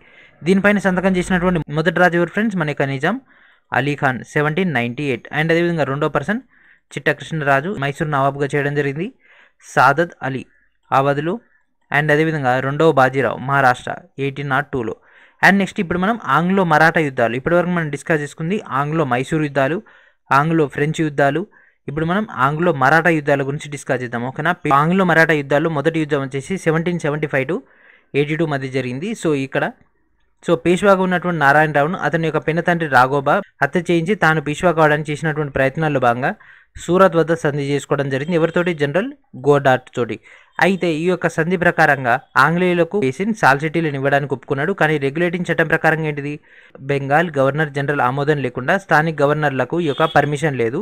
దీనిపైన సంతకం చేసినటువంటి మొదటి రాజు ఎవరు ఫ్రెండ్స్ మన యొక్క Nizam Ali Khan seventeen ninety eight and అదేవిధంగా రెండో పర్సన్ చిట్టకృష్ణరాజు మైసూర్ నవాబుగా చేయడం జరిగింది సాదత్ అలీ ఆ బదులు అండ్ అదేవిధంగా రెండవ బాజీరావు మహారాష్ట్ర ఎయిటీన్ నాట్ టూలో అండ్ నెక్స్ట్ ఇప్పుడు మనం ఆంగ్లో మరాఠా యుద్ధాలు ఇప్పటివరకు మనం డిస్కస్ చేసుకుంది ఆంగ్లో మైసూర్ యుద్ధాలు ఆంగ్లో ఫ్రెంచ్ యుద్ధాలు ఇప్పుడు మనం ఆంగ్లో మరాఠా యుద్ధాల గురించి డిస్కస్ చేద్దాం ఓకేనా ఆంగ్లో మరాఠా యుద్ధాలు మొదటి యుద్ధం వచ్చేసి seventeen seventy five to eighty two మధ్య జరిగింది సో ఇక్కడ సో పేష్వాగా ఉన్నటువంటి నారాయణరావును అతని యొక్క పిన్న తండ్రి రాఘోబా హత్య చేయించి తాను పేష్వా కావడానికి చేసినటువంటి ప్రయత్నాల్లో భాగంగా సూరత్ వద్ద సంధి చేసుకోవడం జరిగింది ఎవరితోటి జనరల్ గోడాట్ తోటి అయితే ఈ యొక్క సంధి ప్రకారంగా ఆంగ్లేయులకు వేసిన్ సాల్సిటీలను ఇవ్వడానికి ఒప్పుకున్నాడు కానీ రెగ్యులేటింగ్ చట్టం ప్రకారం ఏంటిది బెంగాల్ గవర్నర్ జనరల్ ఆమోదం లేకుండా స్థానిక గవర్నర్లకు ఈ యొక్క పర్మిషన్ లేదు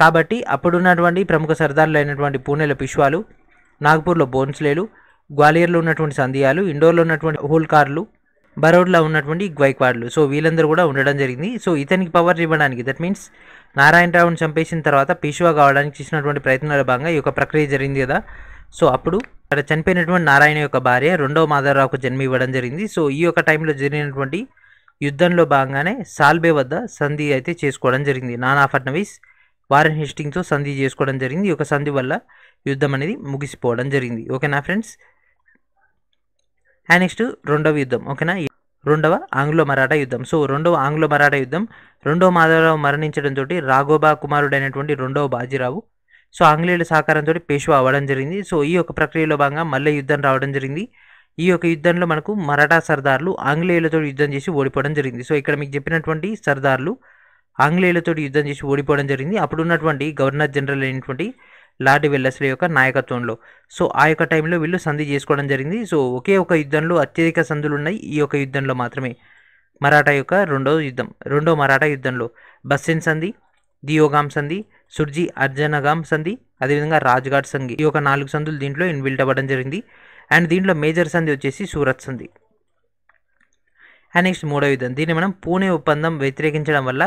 కాబట్టి అప్పుడున్నటువంటి ప్రముఖ సర్దారులైనటువంటి పూణేలో పిష్వాలు నాగ్పూర్లో బోన్స్లేలు గ్వాలియర్లో ఉన్నటువంటి సంధియాలు ఇండోర్లో ఉన్నటువంటి హోల్కార్లు బరోడ్లో ఉన్నటువంటి గ్వైక్వాడ్లు సో వీళ్ళందరూ కూడా ఉండడం జరిగింది సో ఇతనికి పవర్ ఇవ్వడానికి దట్ మీన్స్ నారాయణరావుని చంపేసిన తర్వాత పిష్వా కావడానికి చేసినటువంటి ప్రయత్నాల భాగంగా ఈ యొక్క ప్రక్రియ జరిగింది కదా సో అప్పుడు అక్కడ చనిపోయినటువంటి నారాయణ యొక్క భార్య రెండవ మాధవరావుకు జన్మ ఇవ్వడం జరిగింది సో ఈ యొక్క టైంలో జరిగినటువంటి యుద్ధంలో భాగంగానే సాల్బే వద్ద సంధి అయితే చేసుకోవడం జరిగింది నానా ఫడ్నవీస్ వారెన్ హెస్టింగ్తో సంధి చేసుకోవడం జరిగింది ఈ యొక్క సంధి వల్ల యుద్ధం అనేది ముగిసిపోవడం జరిగింది ఓకేనా ఫ్రెండ్స్ అండ్ నెక్స్ట్ రెండవ యుద్ధం ఓకేనా రెండవ ఆంగ్లో మరాఠా యుద్ధం సో రెండవ ఆంగ్లో మరాఠా యుద్ధం రెండవ మాధవరావు మరణించడంతో రాఘోబా కుమారుడైనటువంటి రెండవ బాజీరావు సో ఆంగ్లేయుల సహకారంతో పేషువా అవ్వడం జరిగింది సో ఈ యొక్క ప్రక్రియలో భాగంగా మల్లె యుద్ధం రావడం జరిగింది ఈ యొక్క యుద్ధంలో మనకు మరాఠా సర్దార్లు ఆంగ్లేయులతో యుద్ధం చేసి ఓడిపోవడం జరిగింది సో ఇక్కడ మీకు చెప్పినటువంటి సర్దార్లు ఆంగ్లేయులతో యుద్ధం చేసి ఓడిపోవడం జరిగింది అప్పుడు ఉన్నటువంటి గవర్నర్ జనరల్ అయినటువంటి లార్డ్ వెల్లస్లే యొక్క నాయకత్వంలో సో ఆ యొక్క టైంలో వీళ్ళు సంధి చేసుకోవడం జరిగింది సో ఒకే ఒక యుద్ధంలో అత్యధిక సంధులు ఉన్నాయి ఈ యొక్క యుద్ధంలో మాత్రమే మరాఠా యొక్క రెండో యుద్ధం రెండో మరాఠా యుద్ధంలో బస్సెన్ సంధి దియోగాం సంధి సుర్జీ అర్జనగామ్ సంధి అదేవిధంగా రాజ్ఘాట్ సంధి ఈ యొక్క నాలుగు సంధులు దీంట్లో ఇన్బిల్ట్ అవ్వడం జరిగింది అండ్ దీంట్లో మేజర్ సంధి వచ్చేసి సూరత్ సంధి అండ్ నెక్స్ట్ మూడో యుద్ధం దీన్ని మనం పూణే ఒప్పందం వ్యతిరేకించడం వల్ల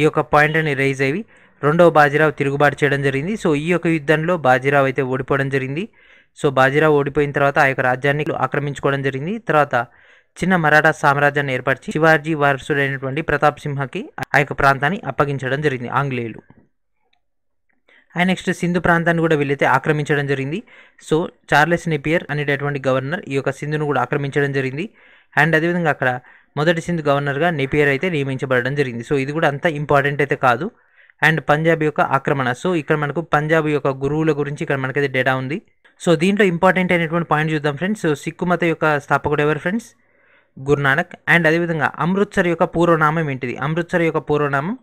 ఈ యొక్క పాయింట్ అని రైజ్ అయ్యి రెండవ బాజీరావు తిరుగుబాటు చేయడం జరిగింది సో ఈ యొక్క యుద్ధంలో బాజీరావు అయితే ఓడిపోవడం జరిగింది సో బాజీరావు ఓడిపోయిన తర్వాత ఆ యొక్క రాజ్యాన్ని ఆక్రమించుకోవడం జరిగింది తర్వాత చిన్న మరాఠా సామ్రాజ్యాన్ని ఏర్పరిచి శివాజీ వారసుడైనటువంటి ప్రతాప్ సింహకి ఆ యొక్క ప్రాంతాన్ని అప్పగించడం జరిగింది ఆంగ్లేయులు అండ్ నెక్స్ట్ సింధు ప్రాంతాన్ని కూడా వీళ్ళైతే ఆక్రమించడం జరిగింది సో చార్లెస్ నెపియర్ అనేటటువంటి గవర్నర్ ఈ యొక్క సింధును కూడా ఆక్రమించడం జరిగింది అండ్ అదేవిధంగా అక్కడ మొదటి సింధు గవర్నర్గా నెపియర్ అయితే నియమించబడడం జరిగింది సో ఇది కూడా అంత ఇంపార్టెంట్ అయితే కాదు అండ్ పంజాబ్ యొక్క ఆక్రమణ సో ఇక్కడ మనకు పంజాబ్ యొక్క గురువుల గురించి ఇక్కడ మనకైతే డేటా ఉంది సో దీంట్లో ఇంపార్టెంట్ అయినటువంటి పాయింట్ చూద్దాం ఫ్రెండ్స్ సో సిక్కు మత యొక్క స్థాపకుడు ఎవరు ఫ్రెండ్స్ గురునానక్ అండ్ అదేవిధంగా అమృత్సర్ యొక్క పూర్వనామం ఏంటిది అమృత్సర్ యొక్క పూర్వనామం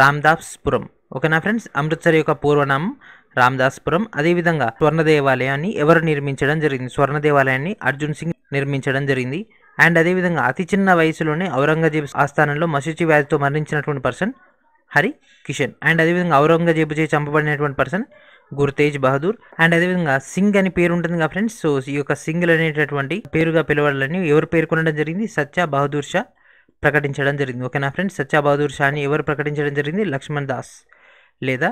రామ్దాస్పురం ఓకేనా ఫ్రెండ్స్ అమృత్సర్ యొక్క పూర్వనామం రామదాస్పురం అదేవిధంగా స్వర్ణ దేవాలయాన్ని ఎవరు నిర్మించడం జరిగింది స్వర్ణ దేవాలయాన్ని అర్జున్ సింగ్ నిర్మించడం జరిగింది అండ్ అదేవిధంగా అతి చిన్న వయసులోనే ఔరంగజేబు ఆస్థానంలో మసూచి వ్యాధితో మరణించినటువంటి పర్సన్ హరి కిషన్ అండ్ అదేవిధంగా ఔరంగజేబు చేసి చంపబడినటువంటి పర్సన్ గురుతేజ్ తేజ్ బహదూర్ అండ్ అదేవిధంగా సింగ్ అని పేరు ఉంటుంది కదా ఫ్రెండ్స్ సో ఈ యొక్క సింగిల్ అనేటటువంటి పేరుగా పిలవాలని ఎవరు పేర్కొనడం జరిగింది సత్య బహదూర్ షా ప్రకటించడం జరిగింది ఓకేనా ఫ్రెండ్స్ సత్య బహదూర్ షాని ఎవరు ప్రకటించడం జరిగింది లక్ష్మణ్ దాస్ లేదా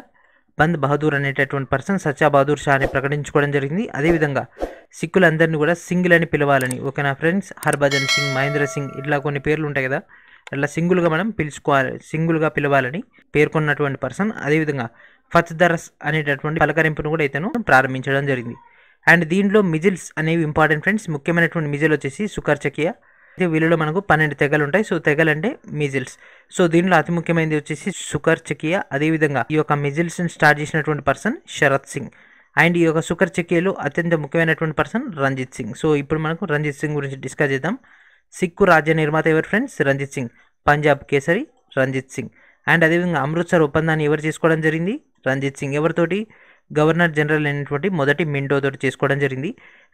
బంద్ బహదూర్ అనేటటువంటి పర్సన్ సచ్చా బహదూర్ షా అని ప్రకటించుకోవడం జరిగింది అదేవిధంగా సిక్కులందరినీ కూడా సింగిల్ అని పిలవాలని ఓకేనా ఫ్రెండ్స్ హర్భజన్ సింగ్ మహేంద్ర సింగ్ ఇట్లా కొన్ని పేర్లు ఉంటాయి కదా అట్లా సింగుల్గా మనం పిలుచుకోవాలి సింగుల్గా పిలవాలని పేర్కొన్నటువంటి పర్సన్ అదేవిధంగా దరస్ అనేటటువంటి పలకరింపును కూడా ఇతను ప్రారంభించడం జరిగింది అండ్ దీంట్లో మిజిల్స్ అనేవి ఇంపార్టెంట్ ఫ్రెండ్స్ ముఖ్యమైనటువంటి మిజిల్ వచ్చేసి సుకర్చకియా అయితే వీళ్ళలో మనకు పన్నెండు తెగలు ఉంటాయి సో తెగలు అంటే మిజిల్స్ సో దీనిలో అతి ముఖ్యమైనది వచ్చేసి సుకర్ చెకియా అదేవిధంగా ఈ యొక్క మిజిల్స్ని స్టార్ట్ చేసినటువంటి పర్సన్ శరత్ సింగ్ అండ్ ఈ యొక్క సుకర్ చెక్కేలు అత్యంత ముఖ్యమైనటువంటి పర్సన్ రంజిత్ సింగ్ సో ఇప్పుడు మనకు రంజిత్ సింగ్ గురించి డిస్కస్ చేద్దాం సిక్కు రాజ్య నిర్మాత ఎవరు ఫ్రెండ్స్ రంజిత్ సింగ్ పంజాబ్ కేసరి రంజిత్ సింగ్ అండ్ అదేవిధంగా అమృత్సర్ ఒప్పందాన్ని ఎవరు చేసుకోవడం జరిగింది రంజిత్ సింగ్ ఎవరితోటి గవర్నర్ జనరల్ అయినటువంటి మొదటి తోటి చేసుకోవడం జరిగింది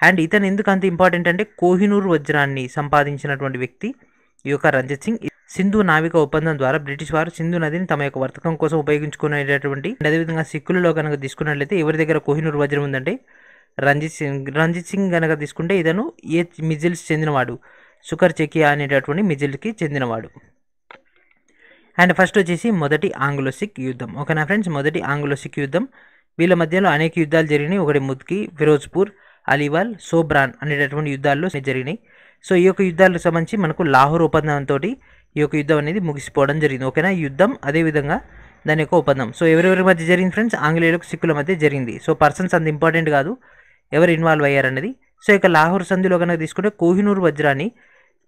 అండ్ ఇతను ఎందుకు అంత ఇంపార్టెంట్ అంటే కోహినూర్ వజ్రాన్ని సంపాదించినటువంటి వ్యక్తి ఈ యొక్క రంజిత్ సింగ్ సింధు నావిక ఒప్పందం ద్వారా బ్రిటిష్ వారు సింధు నదిని తమ యొక్క వర్తకం కోసం ఉపయోగించుకునేటటువంటి అదేవిధంగా సిక్కులలో కనుక తీసుకున్నట్లయితే ఎవరి దగ్గర కోహినూర్ వజ్రం ఉందంటే రంజిత్ సింగ్ రంజిత్ సింగ్ కనుక తీసుకుంటే ఇతను ఏ మిజిల్స్ చెందినవాడు సుకర్ చెకియా అనేటటువంటి మిజిల్కి చెందినవాడు అండ్ ఫస్ట్ వచ్చేసి మొదటి ఆంగ్లో సిక్ యుద్ధం ఓకేనా ఫ్రెండ్స్ మొదటి ఆంగ్లో సిక్ యుద్ధం వీళ్ళ మధ్యలో అనేక యుద్ధాలు జరిగినాయి ఒకటి ముద్కి ఫిరోజ్పూర్ అలీవాల్ సోబ్రాన్ అనేటటువంటి యుద్ధాల్లో జరిగినాయి సో ఈ యొక్క యుద్ధాలకు సంబంధించి మనకు లాహోర్ ఒప్పందంతో ఈ యొక్క యుద్ధం అనేది ముగిసిపోవడం జరిగింది ఓకేనా ఈ యుద్ధం అదేవిధంగా దాని యొక్క ఒప్పందం సో ఎవరెవరి మధ్య జరిగింది ఫ్రెండ్స్ ఆంగ్లేయులకు సిక్కుల మధ్య జరిగింది సో పర్సన్స్ అంత ఇంపార్టెంట్ కాదు ఎవరు ఇన్వాల్వ్ అయ్యారనేది సో ఇక లాహోర్ సంధిలో కనుక తీసుకుంటే కోహినూర్ వజ్రాన్ని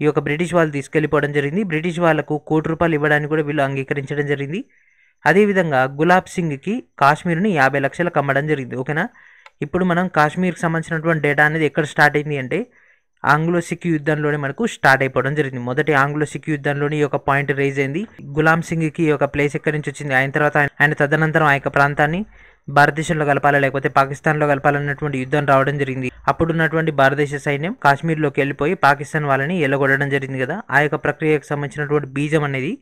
ఈ యొక్క బ్రిటిష్ వాళ్ళు తీసుకెళ్ళిపోవడం జరిగింది బ్రిటిష్ వాళ్ళకు కోటి రూపాయలు ఇవ్వడానికి కూడా వీళ్ళు అంగీకరించడం జరిగింది అదేవిధంగా గులాబ్ సింగ్కి కాశ్మీర్ని యాభై లక్షలకు అమ్మడం జరిగింది ఓకేనా ఇప్పుడు మనం కాశ్మీర్కి సంబంధించినటువంటి డేటా అనేది ఎక్కడ స్టార్ట్ అయింది అంటే ఆంగ్లో సిక్ యుద్ధంలోనే మనకు స్టార్ట్ అయిపోవడం జరిగింది మొదటి ఆంగ్లో సిక్ యుద్ధంలోనే ఈ యొక్క పాయింట్ రేజ్ అయింది గులాం సింగ్కి ఈ యొక్క ప్లేస్ ఎక్కడి నుంచి వచ్చింది ఆయన తర్వాత ఆయన తదనంతరం ఆ యొక్క ప్రాంతాన్ని భారతదేశంలో కలపాలా లేకపోతే పాకిస్తాన్లో కలపాలన్నటువంటి యుద్ధం రావడం జరిగింది అప్పుడు ఉన్నటువంటి భారతదేశ సైన్యం కాశ్మీర్లోకి వెళ్ళిపోయి పాకిస్తాన్ వాళ్ళని ఎల్లగొడడం జరిగింది కదా ఆ యొక్క ప్రక్రియకు సంబంధించినటువంటి బీజం అనేది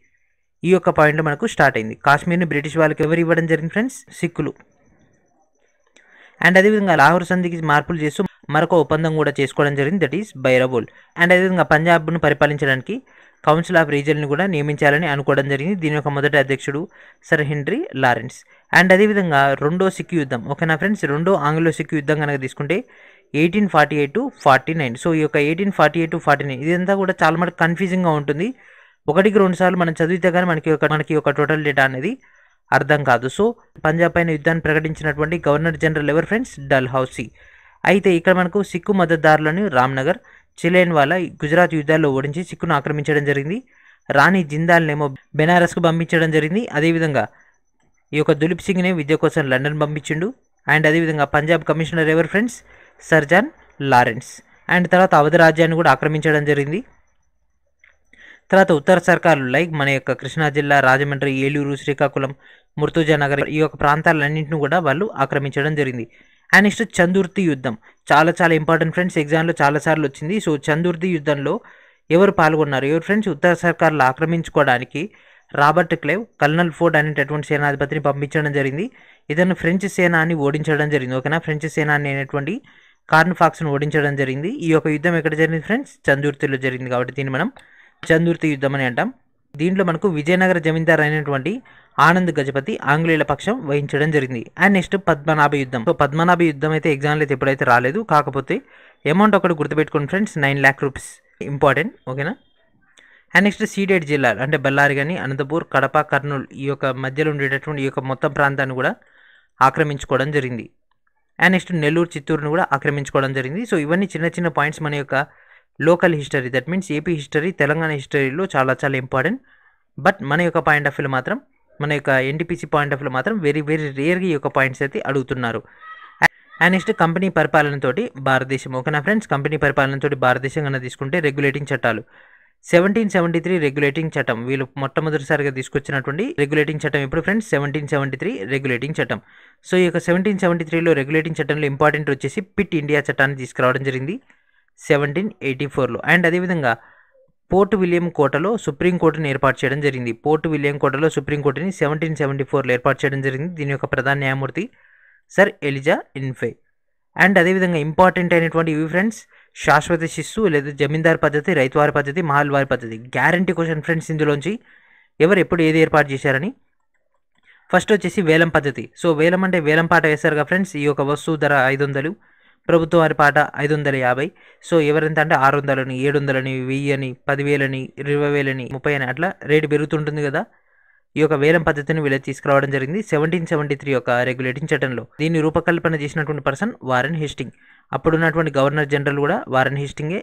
ఈ యొక్క పాయింట్ మనకు స్టార్ట్ అయింది కాశ్మీర్ని బ్రిటిష్ వాళ్ళకి ఎవరు ఇవ్వడం జరిగింది ఫ్రెండ్స్ సిక్కులు అండ్ అదేవిధంగా లాహోర్ సంధికి మార్పులు చేస్తూ మరొక ఒప్పందం కూడా చేసుకోవడం జరిగింది దట్ ఈస్ బైరబోల్ అండ్ అదేవిధంగా పంజాబ్ను పరిపాలించడానికి కౌన్సిల్ ఆఫ్ రీజన్ని కూడా నియమించాలని అనుకోవడం జరిగింది దీని యొక్క మొదటి అధ్యక్షుడు సర్ హెన్రీ లారెన్స్ అండ్ అదేవిధంగా రెండో సిక్కు యుద్ధం ఓకేనా ఫ్రెండ్స్ రెండో ఆంగ్లో సిక్కు యుద్ధం కనుక తీసుకుంటే eighteen forty eight to forty nine so ఈ యొక్క eighteen forty eight to forty nine ఇదంతా కూడా చాలా మటుకు కన్ఫ్యూజింగ్గా ఉంటుంది ఒకటికి రెండు సార్లు మనం చదివితే కానీ మనకి ఒక మనకి ఒక టోటల్ డేటా అనేది అర్థం కాదు సో పంజాబ్ పైన యుద్ధాన్ని ప్రకటించినటువంటి గవర్నర్ జనరల్ ఎవరు ఫ్రెండ్స్ డల్ హౌసీ అయితే ఇక్కడ మనకు సిక్కు మద్దతుదారులను రామ్నగర్ చిలేన్ వాళ్ళ గుజరాత్ యుద్ధాల్లో ఓడించి సిక్కును ఆక్రమించడం జరిగింది రాణి జిందాల్నేమో బెనారస్కు పంపించడం జరిగింది అదేవిధంగా ఈ యొక్క దులీప్ నే విద్య కోసం లండన్ పంపించిండు అండ్ అదేవిధంగా పంజాబ్ కమిషనర్ ఎవరు ఫ్రెండ్స్ సర్జాన్ లారెన్స్ అండ్ తర్వాత అవధ రాజ్యాన్ని కూడా ఆక్రమించడం జరిగింది తర్వాత ఉత్తర సర్కారులు లైక్ మన యొక్క కృష్ణా జిల్లా రాజమండ్రి ఏలూరు శ్రీకాకుళం నగర్ ఈ యొక్క ప్రాంతాలన్నింటినీ కూడా వాళ్ళు ఆక్రమించడం జరిగింది అండ్ నెక్స్ట్ చందుర్తి యుద్ధం చాలా చాలా ఇంపార్టెంట్ ఫ్రెండ్స్ ఎగ్జామ్లో చాలాసార్లు వచ్చింది సో చందుర్తి యుద్ధంలో ఎవరు పాల్గొన్నారు ఎవరు ఫ్రెండ్స్ ఉత్తర సర్కారులు ఆక్రమించుకోవడానికి రాబర్ట్ క్లేవ్ కల్నల్ ఫోర్డ్ అనేటటువంటి సేనాధిపతిని పంపించడం జరిగింది ఇతను ఫ్రెంచ్ సేనాని ఓడించడం జరిగింది ఓకేనా ఫ్రెంచ్ సేనాని అనేటువంటి కార్న్ ఫాక్స్ను ఓడించడం జరిగింది ఈ యొక్క యుద్ధం ఎక్కడ జరిగింది ఫ్రెండ్స్ చందుర్తిలో జరిగింది కాబట్టి దీన్ని మనం చందుర్తి యుద్ధం అని అంటాం దీంట్లో మనకు విజయనగర జమీందార్ అయినటువంటి ఆనంద్ గజపతి ఆంగ్లేయుల పక్షం వహించడం జరిగింది అండ్ నెక్స్ట్ పద్మనాభ యుద్ధం సో పద్మనాభ యుద్ధం అయితే ఎగ్జామ్లో అయితే ఎప్పుడైతే రాలేదు కాకపోతే అమౌంట్ ఒకటి గుర్తుపెట్టుకోండి friends nine lakh rupees important ఓకేనా అండ్ నెక్స్ట్ సీడేడ్ జిల్లాలు అంటే బళ్ళారి కానీ అనంతపూర్ కడప కర్నూలు ఈ యొక్క మధ్యలో ఉండేటటువంటి ఈ యొక్క మొత్తం ప్రాంతాన్ని కూడా ఆక్రమించుకోవడం జరిగింది అండ్ నెక్స్ట్ నెల్లూరు చిత్తూరును కూడా ఆక్రమించుకోవడం జరిగింది సో ఇవన్నీ చిన్న చిన్న పాయింట్స్ మన యొక్క local history that means AP history Telangana హిస్టరీలో చాలా చాలా ఇంపార్టెంట్ బట్ మన యొక్క పాయింట్ ఆఫ్ వ్యూ మాత్రం మన యొక్క ఎన్టీపీసీ పాయింట్ ఆఫ్ వ్యూ మాత్రం వెరీ వెరీ రేర్గా ఈ యొక్క పాయింట్స్ అయితే అడుగుతున్నారు అండ్ నెక్స్ట్ కంపెనీ పరిపాలనతోటి భారతదేశం ఓకేనా ఫ్రెండ్స్ కంపెనీ పరిపాలనతోటి భారతదేశం కన్నా తీసుకుంటే రెగ్యులేటింగ్ చట్టాలు సెవెంటీన్ సెవెంటీ త్రీ రెగ్యులేటింగ్ చట్టం వీళ్ళు మొట్టమొదటిసారిగా తీసుకొచ్చినటువంటి రెగ్యులేటింగ్ చట్టం ఇప్పుడు friends seventeen seventy three regulating చట్టం సో ఈ యొక్క సెవెంటీన్ సెవెంటీ త్రీలో రెగ్యులేటింగ్ చట్టంలో ఇంపార్టెంట్ వచ్చేసి పిట్ ఇండియా చట్టాన్ని తీసుకురావడం జరిగింది సెవెంటీన్ ఎయిటీ ఫోర్లో అండ్ అదేవిధంగా పోర్ట్ విలియం కోటలో సుప్రీంకోర్టుని ఏర్పాటు చేయడం జరిగింది పోర్ట్ విలియం కోటలో సుప్రీంకోర్టుని సెవెంటీన్ సెవెంటీ ఫోర్లో ఏర్పాటు చేయడం జరిగింది దీని యొక్క ప్రధాన న్యాయమూర్తి సర్ ఎలిజా ఇన్ఫే అండ్ అదేవిధంగా ఇంపార్టెంట్ అయినటువంటి ఇవి ఫ్రెండ్స్ శాశ్వత శిస్సు లేదా జమీందార్ పద్ధతి రైతువారి పద్ధతి మహల్వారి పద్ధతి గ్యారంటీ క్వశ్చన్ ఫ్రెండ్స్ ఇందులోంచి ఎవరు ఎప్పుడు ఏది ఏర్పాటు చేశారని ఫస్ట్ వచ్చేసి వేలం పద్ధతి సో వేలం అంటే వేలం పాట వేస్తారు కదా ఫ్రెండ్స్ ఈ యొక్క వస్తువు ధర ఐదు వందలు ప్రభుత్వం వారి పాట ఐదు వందల యాభై సో ఎవరెంత అంటే ఆరు వందలని ఏడు వందలని వెయ్యి అని పదివేలని ఇరవై వేలని ముప్పై అని అట్లా రేటు పెరుగుతుంటుంది కదా ఈ యొక్క వేలం పద్ధతిని వీళ్ళు తీసుకురావడం జరిగింది సెవెంటీన్ సెవెంటీ త్రీ యొక్క రెగ్యులేటింగ్ చట్టంలో దీన్ని రూపకల్పన చేసినటువంటి పర్సన్ వారన్ హిస్టింగ్ అప్పుడున్నటువంటి గవర్నర్ జనరల్ కూడా వారన్ హిస్టింగే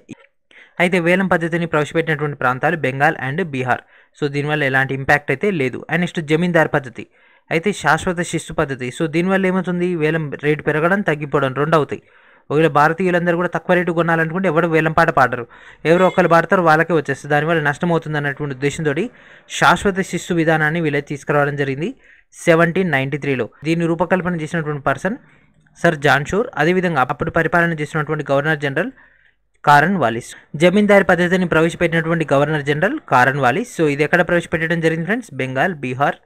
అయితే వేలం పద్ధతిని ప్రవేశపెట్టినటువంటి ప్రాంతాలు బెంగాల్ అండ్ బీహార్ సో దీనివల్ల ఎలాంటి ఇంపాక్ట్ అయితే లేదు అండ్ నెక్స్ట్ జమీందార్ పద్ధతి అయితే శాశ్వత శిస్తు పద్ధతి సో దీనివల్ల ఏమవుతుంది వేలం రేటు పెరగడం తగ్గిపోవడం రెండు అవుతాయి ఒకవేళ భారతీయులందరూ కూడా తక్కువ రేటు కొనాలనుకుంటే ఎవరు వేలంపాట పాడరు ఎవరు ఒకరు పాడతారు వాళ్ళకే వచ్చేస్తారు దానివల్ల నష్టం అవుతుంది అన్నటువంటి ఉద్దేశంతో శాశ్వత శిశు విధానాన్ని వీళ్ళే తీసుకురావడం జరిగింది సెవెంటీన్ నైంటీ త్రీలో దీన్ని రూపకల్పన చేసినటువంటి పర్సన్ సర్ జాన్షూర్ అదేవిధంగా అప్పుడు పరిపాలన చేసినటువంటి గవర్నర్ జనరల్ కారన్ వాలిస్ జమీందారి పద్ధతిని ప్రవేశపెట్టినటువంటి governor general Cornwallis so ఇది ఎక్కడ ప్రవేశపెట్టడం జరిగింది friends Bengal Bihar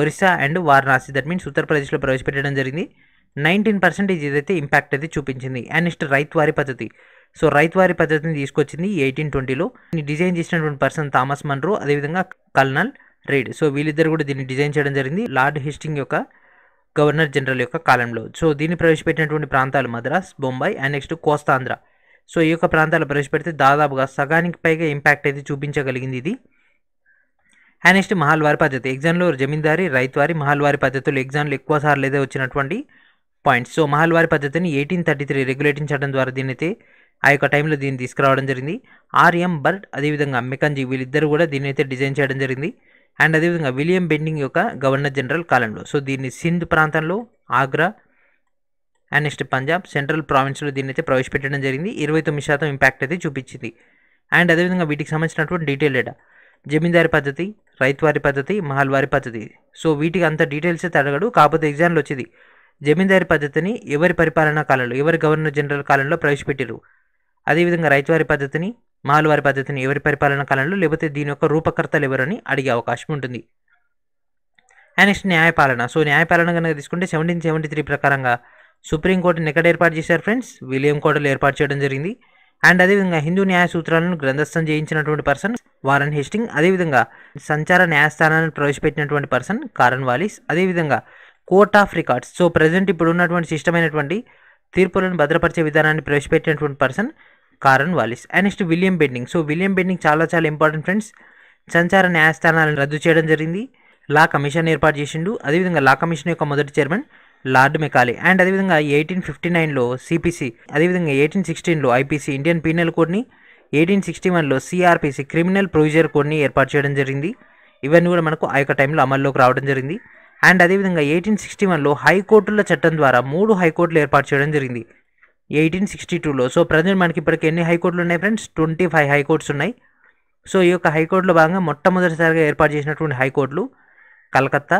Orissa and Varanasi that means ఉత్తరప్రదేశ్లో ప్రవేశపెట్టడం జరిగింది నైన్టీన్ పర్సెంటేజ్ ఇదైతే ఇంపాక్ట్ అయితే చూపించింది అండ్ నెక్స్ట్ రైతువారి పద్ధతి సో రైతువారి పద్ధతిని తీసుకొచ్చింది ఎయిటీన్ ట్వంటీలో డిజైన్ చేసినటువంటి పర్సన్ థామస్ మన్రో అదేవిధంగా కల్నల్ రేడ్ సో వీళ్ళిద్దరు కూడా దీన్ని డిజైన్ చేయడం జరిగింది లార్డ్ హిస్టింగ్ యొక్క గవర్నర్ జనరల్ యొక్క కాలంలో సో దీన్ని ప్రవేశపెట్టినటువంటి ప్రాంతాలు Madras Bombay and next Kostandhra so ఈ యొక్క ప్రాంతాలు ప్రవేశపెడితే దాదాపుగా సగానికి పైగా ఇంపాక్ట్ అయితే చూపించగలిగింది ఇది అండ్ నెక్స్ట్ మహల్వారి పద్ధతి ఎగ్జామ్లో జమీందారీ రైతువారి మహల్వారి పద్ధతులు ఎగ్జామ్లు ఎక్కువ సార్లు అయితే వచ్చినటువంటి పాయింట్స్ సో మహల్వారి పద్ధతిని ఎయిటీన్ థర్టీ త్రీ రెగ్యులేటింగ్ చేయడం ద్వారా అయితే ఆ యొక్క టైంలో దీన్ని తీసుకురావడం జరిగింది ఆర్ఎం బర్డ్ అదేవిధంగా మెకంజీ వీళ్ళిద్దరూ కూడా దీన్ని అయితే డిజైన్ చేయడం జరిగింది అండ్ అదేవిధంగా విలియం బెండింగ్ యొక్క గవర్నర్ జనరల్ కాలంలో సో దీన్ని సింధ్ ప్రాంతంలో Agra and next Punjab central ప్రావిన్స్లో దీన్ని అయితే ప్రవేశపెట్టడం జరిగింది ఇరవై తొమ్మిది శాతం ఇంపాక్ట్ అయితే చూపించింది అండ్ అదేవిధంగా వీటికి సంబంధించినటువంటి డీటెయిల్ డేటా జమీందారి పద్ధతి రైతువారి పద్ధతి మహల్వారి పద్ధతి సో వీటికి అంత డీటెయిల్స్ అయితే అడగడు కాకపోతే ఎగ్జామ్లో వచ్చేది జమీందారీ పద్ధతిని ఎవరి పరిపాలనా కాలంలో ఎవరి గవర్నర్ జనరల్ కాలంలో ప్రవేశపెట్టారు అదేవిధంగా రైతువారి పద్ధతిని మాలువారి పద్ధతిని ఎవరి పరిపాలనా కాలంలో లేకపోతే దీని యొక్క రూపకర్తలు ఎవరని అడిగే అవకాశం ఉంటుంది నెక్స్ట్ న్యాయపాలన సో న్యాయపాలన కనుక తీసుకుంటే సెవెంటీన్ సెవెంటీ త్రీ ప్రకారంగా సుప్రీంకోర్టుని ఎక్కడ ఏర్పాటు చేశారు ఫ్రెండ్స్ విలియం కోటలు ఏర్పాటు చేయడం జరిగింది అండ్ అదేవిధంగా హిందూ న్యాయ సూత్రాలను గ్రంథస్థం చేయించినటువంటి పర్సన్ వారన్ హేస్టింగ్ అదేవిధంగా సంచార న్యాయస్థానాలను ప్రవేశపెట్టినటువంటి పర్సన్ కారన్ వాలిస్ అదేవిధంగా court of records so present ఇప్పుడు ఉన్నటువంటి అయినటువంటి తీర్పులను భద్రపరిచే విధానాన్ని ప్రవేశపెట్టినటువంటి person Cornwallis and next William Bentinck so William Bentinck చాలా చాలా ఇంపార్టెంట్ ఫ్రెండ్స్ సంచార న్యాయస్థానాలను రద్దు చేయడం జరిగింది లా కమిషన్ ఏర్పాటు చేసిండు అదేవిధంగా లా కమిషన్ యొక్క మొదటి చైర్మన్ లార్డ్ మెకాలి అండ్ అదేవిధంగా ఎయిటీన్ ఫిఫ్టీ నైన్లో సిపిసి అదేవిధంగా ఎయిటీన్ సిక్స్టీన్లో ఐపీసీ ఇండియన్ పీనల్ కోడ్ని ఎయిటీన్ సిక్స్టీ వన్లో సిఆర్పిసి క్రిమినల్ ప్రొవిజర్ కోడ్ని ఏర్పాటు చేయడం జరిగింది ఇవన్నీ కూడా మనకు ఆ యొక్క టైంలో అమల్లోకి రావడం జరిగింది అండ్ అదేవిధంగా ఎయిటీన్ సిక్స్టీ వన్లో హైకోర్టుల చట్టం ద్వారా మూడు హైకోర్టులు ఏర్పాటు చేయడం జరిగింది ఎయిటీన్ సిక్స్టీ టూలో సో ప్రజెంట్ మనకి ఇప్పటికి ఎన్ని హైకోర్టులు ఉన్నాయి ఫ్రెండ్స్ ట్వంటీ ఫైవ్ హైకోర్ట్స్ ఉన్నాయి సో ఈ యొక్క హైకోర్టులో భాగంగా మొట్టమొదటిసారిగా ఏర్పాటు చేసినటువంటి హైకోర్టులు కలకత్తా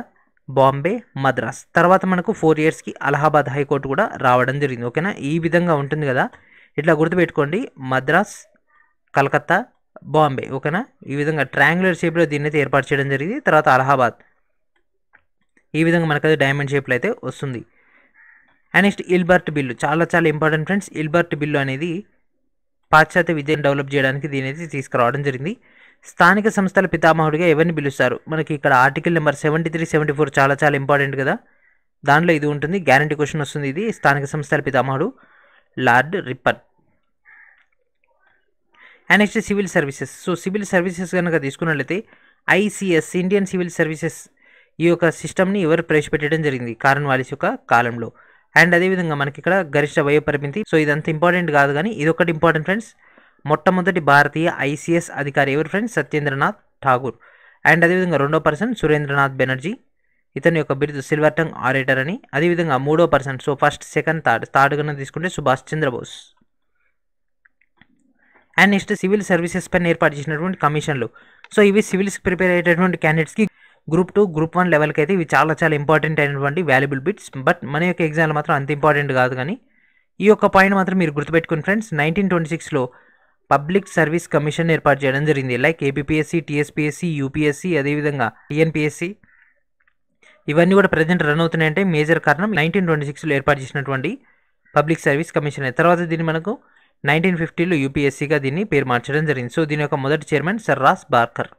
బాంబే మద్రాస్ తర్వాత మనకు ఫోర్ ఇయర్స్కి అలహాబాద్ హైకోర్టు కూడా రావడం జరిగింది ఓకేనా ఈ విధంగా ఉంటుంది కదా ఇట్లా గుర్తుపెట్టుకోండి మద్రాస్ కలకత్తా బాంబే ఓకేనా ఈ విధంగా ట్రాంగులర్ షేప్లో దీన్ని అయితే ఏర్పాటు చేయడం జరిగింది తర్వాత అలహాబాద్ ఈ విధంగా మనకైతే డైమండ్ షేప్లో అయితే వస్తుంది అండ్ నెక్స్ట్ ఇల్బర్ట్ బిల్లు చాలా చాలా ఇంపార్టెంట్ ఫ్రెండ్స్ ఇల్బర్ట్ బిల్లు అనేది పాశ్చాత్య విద్యను డెవలప్ చేయడానికి దీని అయితే తీసుకురావడం జరిగింది స్థానిక సంస్థల పితామహుడిగా ఎవరిని పిలుస్తారు మనకి ఇక్కడ article number seventy three seventy four చాలా చాలా ఇంపార్టెంట్ కదా దాంట్లో ఇది ఉంటుంది గ్యారంటీ క్వశ్చన్ వస్తుంది ఇది స్థానిక సంస్థల పితామహుడు lord Ripon and next civil services so civil services కనుక తీసుకున్నట్లయితే ఐసిఎస్ ఇండియన్ సివిల్ సర్వీసెస్ ఈ యొక్క సిస్టమ్ని ఎవరు ప్రవేశపెట్టడం జరిగింది కారణ వాలిస్ యొక్క కాలంలో అండ్ అదేవిధంగా మనకి ఇక్కడ గరిష్ట వయో పరిమితి సో ఇదంత ఇంపార్టెంట్ కాదు కానీ ఇది ఒకటి ఇంపార్టెంట్ ఫ్రెండ్స్ మొట్టమొదటి భారతీయ ఐసీఎస్ అధికారి ఎవరు ఫ్రెండ్స్ సత్యేంద్రనాథ్ ఠాగూర్ అండ్ అదేవిధంగా రెండో పర్సన్ సురేంద్రనాథ్ బెనర్జీ ఇతని యొక్క బిరుదు సిల్వర్ టంగ్ ఆరేటర్ అని అదేవిధంగా మూడో person so first second third third కన్నా తీసుకుంటే Subhash Chandra Bose and next civil services పైన ఏర్పాటు చేసినటువంటి కమిషన్లు సో ఇవి సివిల్స్ ప్రిపేర్ అయ్యేటటువంటి క్యాండిడేట్స్కి గ్రూప్ టూ గ్రూప్ వన్ లెవెల్కి అయితే ఇవి చాలా చాలా ఇంపార్టెంట్ అయినటువంటి వాల్యుబుల్ బిట్స్ బట్ మన యొక్క ఎగ్జామ్లు మాత్రం అంత ఇంపార్టెంట్ కాదు కానీ ఈ యొక్క పాయింట్ మాత్రం మీరు గుర్తుపెట్టుకుని ఫ్రెండ్స్ నైన్టీన్ ట్వంటీ సిక్స్లో పబ్లిక్ సర్వీస్ కమిషన్ ఏర్పాటు చేయడం జరిగింది లైక్ ఏపీఎస్సి టీఎస్పీఎస్సి యూపీఎస్సి అదేవిధంగా టీఎన్పిఎస్సి ఇవన్నీ కూడా ప్రజెంట్ రన్ అవుతున్నాయంటే మేజర్ కారణం నైన్టీన్ ట్వంటీ సిక్స్లో ఏర్పాటు చేసినటువంటి పబ్లిక్ సర్వీస్ కమిషన్ తర్వాత దీన్ని మనకు నైన్టీన్ ఫిఫ్టీలో యూపీఎస్సీగా దీన్ని పేరు మార్చడం జరిగింది సో దీని యొక్క మొదటి chairman sir Ross Barker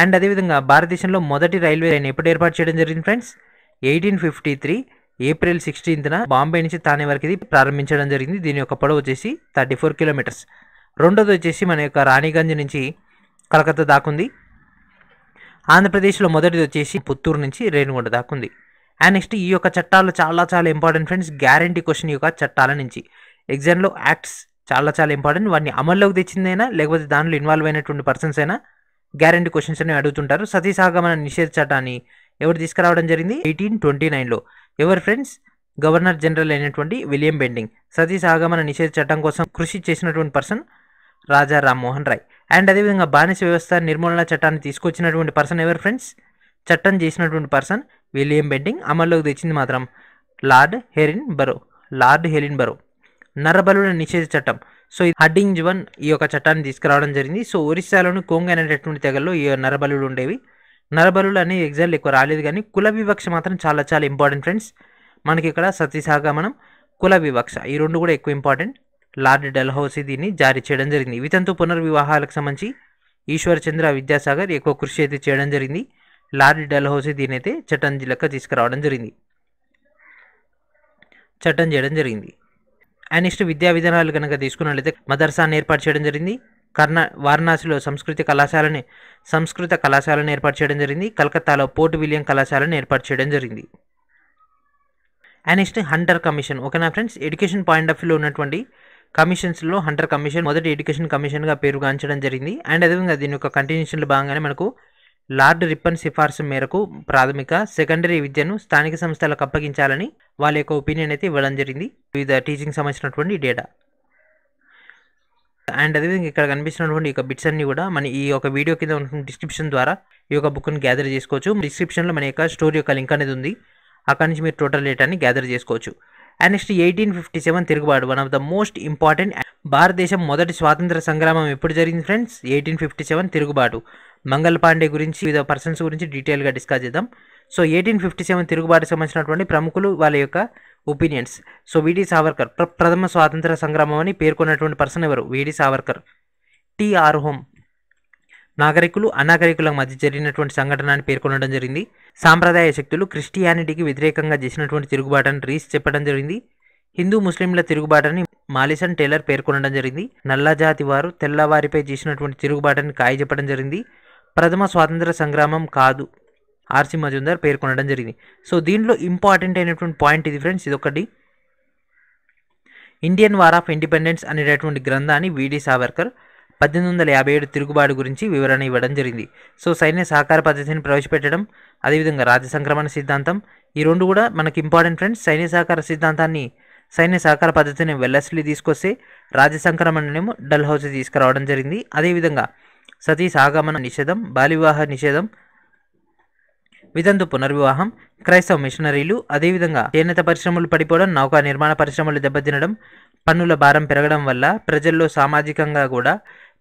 and అదేవిధంగా భారతదేశంలో మొదటి రైల్వే లైన్ ఎప్పుడు ఏర్పాటు చేయడం జరిగింది friends eighteen fifty three April సిక్స్టీన్త్న బాంబే నుంచి తానే వరకు ఇది ప్రారంభించడం జరిగింది దీని యొక్క పొడవు వచ్చేసి థర్టీ ఫోర్ కిలోమీటర్స్ రెండోది వచ్చేసి మన యొక్క రాణిగంజ్ నుంచి కలకత్తా దాకుంది ఆంధ్రప్రదేశ్లో మొదటిది వచ్చేసి పుత్తూరు నుంచి రేణుగుంట దాకుంది అండ్ నెక్స్ట్ ఈ యొక్క చట్టాలు చాలా చాలా ఇంపార్టెంట్ ఫ్రెండ్స్ గ్యారంటీ క్వశ్చన్ యొక్క చట్టాల నుంచి ఎగ్జామ్లో యాక్ట్స్ చాలా చాలా ఇంపార్టెంట్ వాటిని అమల్లోకి తెచ్చిందైనా లేకపోతే దానిలో ఇన్వాల్వ్ అయినటువంటి పర్సన్స్ అయినా గ్యారంటీ క్వశ్చన్స్ అని అడుగుతుంటారు సతీసాగమన నిషేధ చట్టాన్ని ఎవరు తీసుకురావడం జరిగింది ఎయిటీన్ ట్వంటీ నైన్లో ఎవరు ఫ్రెండ్స్ గవర్నర్ జనరల్ అయినటువంటి విలియం బెండింగ్ సతీసాగమన నిషేధ చట్టం కోసం కృషి చేసినటువంటి పర్సన్ రాజా రామ్మోహన్ రాయ్ అండ్ అదేవిధంగా బానిస వ్యవస్థ నిర్మూలన చట్టాన్ని తీసుకొచ్చినటువంటి పర్సన్ ఎవరు ఫ్రెండ్స్ చట్టం చేసినటువంటి పర్సన్ విలియం బెండింగ్ అమల్లోకి తెచ్చింది మాత్రం లార్డ్ హెరిన్ బరో లార్డ్ హెరిన్ బరో నరబలుల నిషేధ చట్టం సో ఈ హడ్డింగ్ జువన్ ఈ యొక్క చట్టాన్ని తీసుకురావడం జరిగింది సో ఒరిస్సాలోని కోంగ్ అనేటటువంటి తెగల్లో ఈ నరబలు ఉండేవి నరబలు అనే ఎగ్జామ్లు ఎక్కువ రాలేదు కానీ కుల వివక్ష మాత్రం చాలా చాలా ఇంపార్టెంట్ ఫ్రెండ్స్ మనకి ఇక్కడ సతీసాగమనం కుల వివక్ష ఈ రెండు కూడా ఎక్కువ ఇంపార్టెంట్ లార్డ్ డల్హౌసీ దీన్ని జారీ చేయడం జరిగింది వితంతు పునర్వివాహాలకు సంబంధించి చంద్ర విద్యాసాగర్ ఎక్కువ కృషి అయితే చేయడం జరిగింది లార్డ్ డల్హౌసీ దీని అయితే చట్టం జిల్లాకు తీసుకురావడం జరిగింది చట్టం చేయడం జరిగింది అండ్ నెక్స్ట్ విద్యా విధానాలు కనుక తీసుకున్నట్లయితే మదర్సాను ఏర్పాటు చేయడం జరిగింది కర్ణా వారణాసిలో సంస్కృతి కళాశాలని సంస్కృత కళాశాలను ఏర్పాటు చేయడం జరిగింది కలకత్తాలో పోర్ట్ విలియం కళాశాలను ఏర్పాటు చేయడం జరిగింది అండ్ నెక్స్ట్ హంటర్ కమిషన్ ఓకేనా ఫ్రెండ్స్ ఎడ్యుకేషన్ పాయింట్ ఆఫ్ వ్యూలో ఉన్నటువంటి కమిషన్స్లో హంటర్ కమిషన్ మొదటి ఎడ్యుకేషన్ కమిషన్గా పేరుగాంచడం జరిగింది అండ్ అదేవిధంగా దీని యొక్క కంటిన్యూషన్లో భాగంగానే మనకు లార్డ్ రిప్పన్ సిఫార్సు మేరకు ప్రాథమిక సెకండరీ విద్యను స్థానిక సంస్థలకు అప్పగించాలని వాళ్ళ యొక్క ఒపీనియన్ అయితే ఇవ్వడం జరిగింది వివిధ టీచింగ్ సంబంధించినటువంటి డేటా అండ్ అదేవిధంగా ఇక్కడ కనిపిస్తున్నటువంటి ఈ బిట్స్ అన్ని కూడా మన ఈ యొక్క వీడియో కింద ఉన్న డిస్క్రిప్షన్ ద్వారా ఈ యొక్క బుక్ను గ్యాదర్ చేసుకోవచ్చు డిస్క్రిప్షన్లో మన యొక్క స్టోరీ యొక్క లింక్ అనేది ఉంది అక్కడ నుంచి మీరు టోటల్ డేటాని గ్యాదర్ చేసుకోవచ్చు and next eighteen fifty seven తిరుగుబాటు one of the most important భారతదేశం మొదటి స్వాతంత్ర సంగ్రామం ఎప్పుడు జరిగింది ఫ్రెండ్స్ ఎయిటీన్ ఫిఫ్టీ సెవెన్ తిరుగుబాటు మంగళ పాండే గురించి వివిధ పర్సన్స్ గురించి డీటెయిల్గా డిస్కస్ చేద్దాం సో ఎయిటీన్ ఫిఫ్టీ సెవెన్ తిరుగుబాటు సంబంధించినటువంటి ప్రముఖులు వాళ్ళ యొక్క ఒపీనియన్స్ సో విడి సావర్కర్ ప్రథమ స్వాతంత్ర సంగ్రామం అని పేర్కొన్నటువంటి పర్సన్ ఎవరు విడి సావర్కర్ టిఆర్ హోమ్ నాగరికులు అనాగరికుల మధ్య జరిగినటువంటి సంఘటన అని పేర్కొనడం జరిగింది సాంప్రదాయ శక్తులు క్రిస్టియానిటీకి వ్యతిరేకంగా చేసినటువంటి తిరుగుబాటని రీస్ చెప్పడం జరిగింది హిందూ ముస్లింల తిరుగుబాటని మాలిసన్ టేలర్ పేర్కొనడం జరిగింది నల్లజాతి వారు తెల్లవారిపై చేసినటువంటి తిరుగుబాటని చెప్పడం జరిగింది ప్రథమ స్వాతంత్ర సంగ్రామం కాదు ఆర్సీ మజుందర్ పేర్కొనడం జరిగింది సో దీంట్లో ఇంపార్టెంట్ అయినటువంటి పాయింట్ ఇది ఫ్రెండ్స్ ఇదొకటి ఇండియన్ వార్ ఆఫ్ ఇండిపెండెన్స్ అనేటటువంటి గ్రంథాన్ని విడి సావర్కర్ పద్దెనిమిది వందల యాభై ఏడు తిరుగుబాటు గురించి వివరణ ఇవ్వడం జరిగింది సో సైన్య సహకార పద్ధతిని ప్రవేశపెట్టడం అదేవిధంగా రాజ్య సంక్రమణ సిద్ధాంతం ఈ రెండు కూడా మనకి ఇంపార్టెంట్ ఫ్రెండ్స్ సైన్య సహకార సిద్ధాంతాన్ని సైన్య సహకార పద్ధతిని వెల్లస్లీ తీసుకొస్తే రాజ్య సంక్రమణనేమో డల్హౌస్ తీసుకురావడం జరిగింది అదేవిధంగా సతీ సాగమన నిషేధం బాలివివాహ నిషేధం విదంతు పునర్వివాహం క్రైస్తవ మిషనరీలు అదేవిధంగా చేనేత పరిశ్రమలు పడిపోవడం నౌకా నిర్మాణ పరిశ్రమలు దెబ్బతినడం పన్నుల భారం పెరగడం వల్ల ప్రజల్లో సామాజికంగా కూడా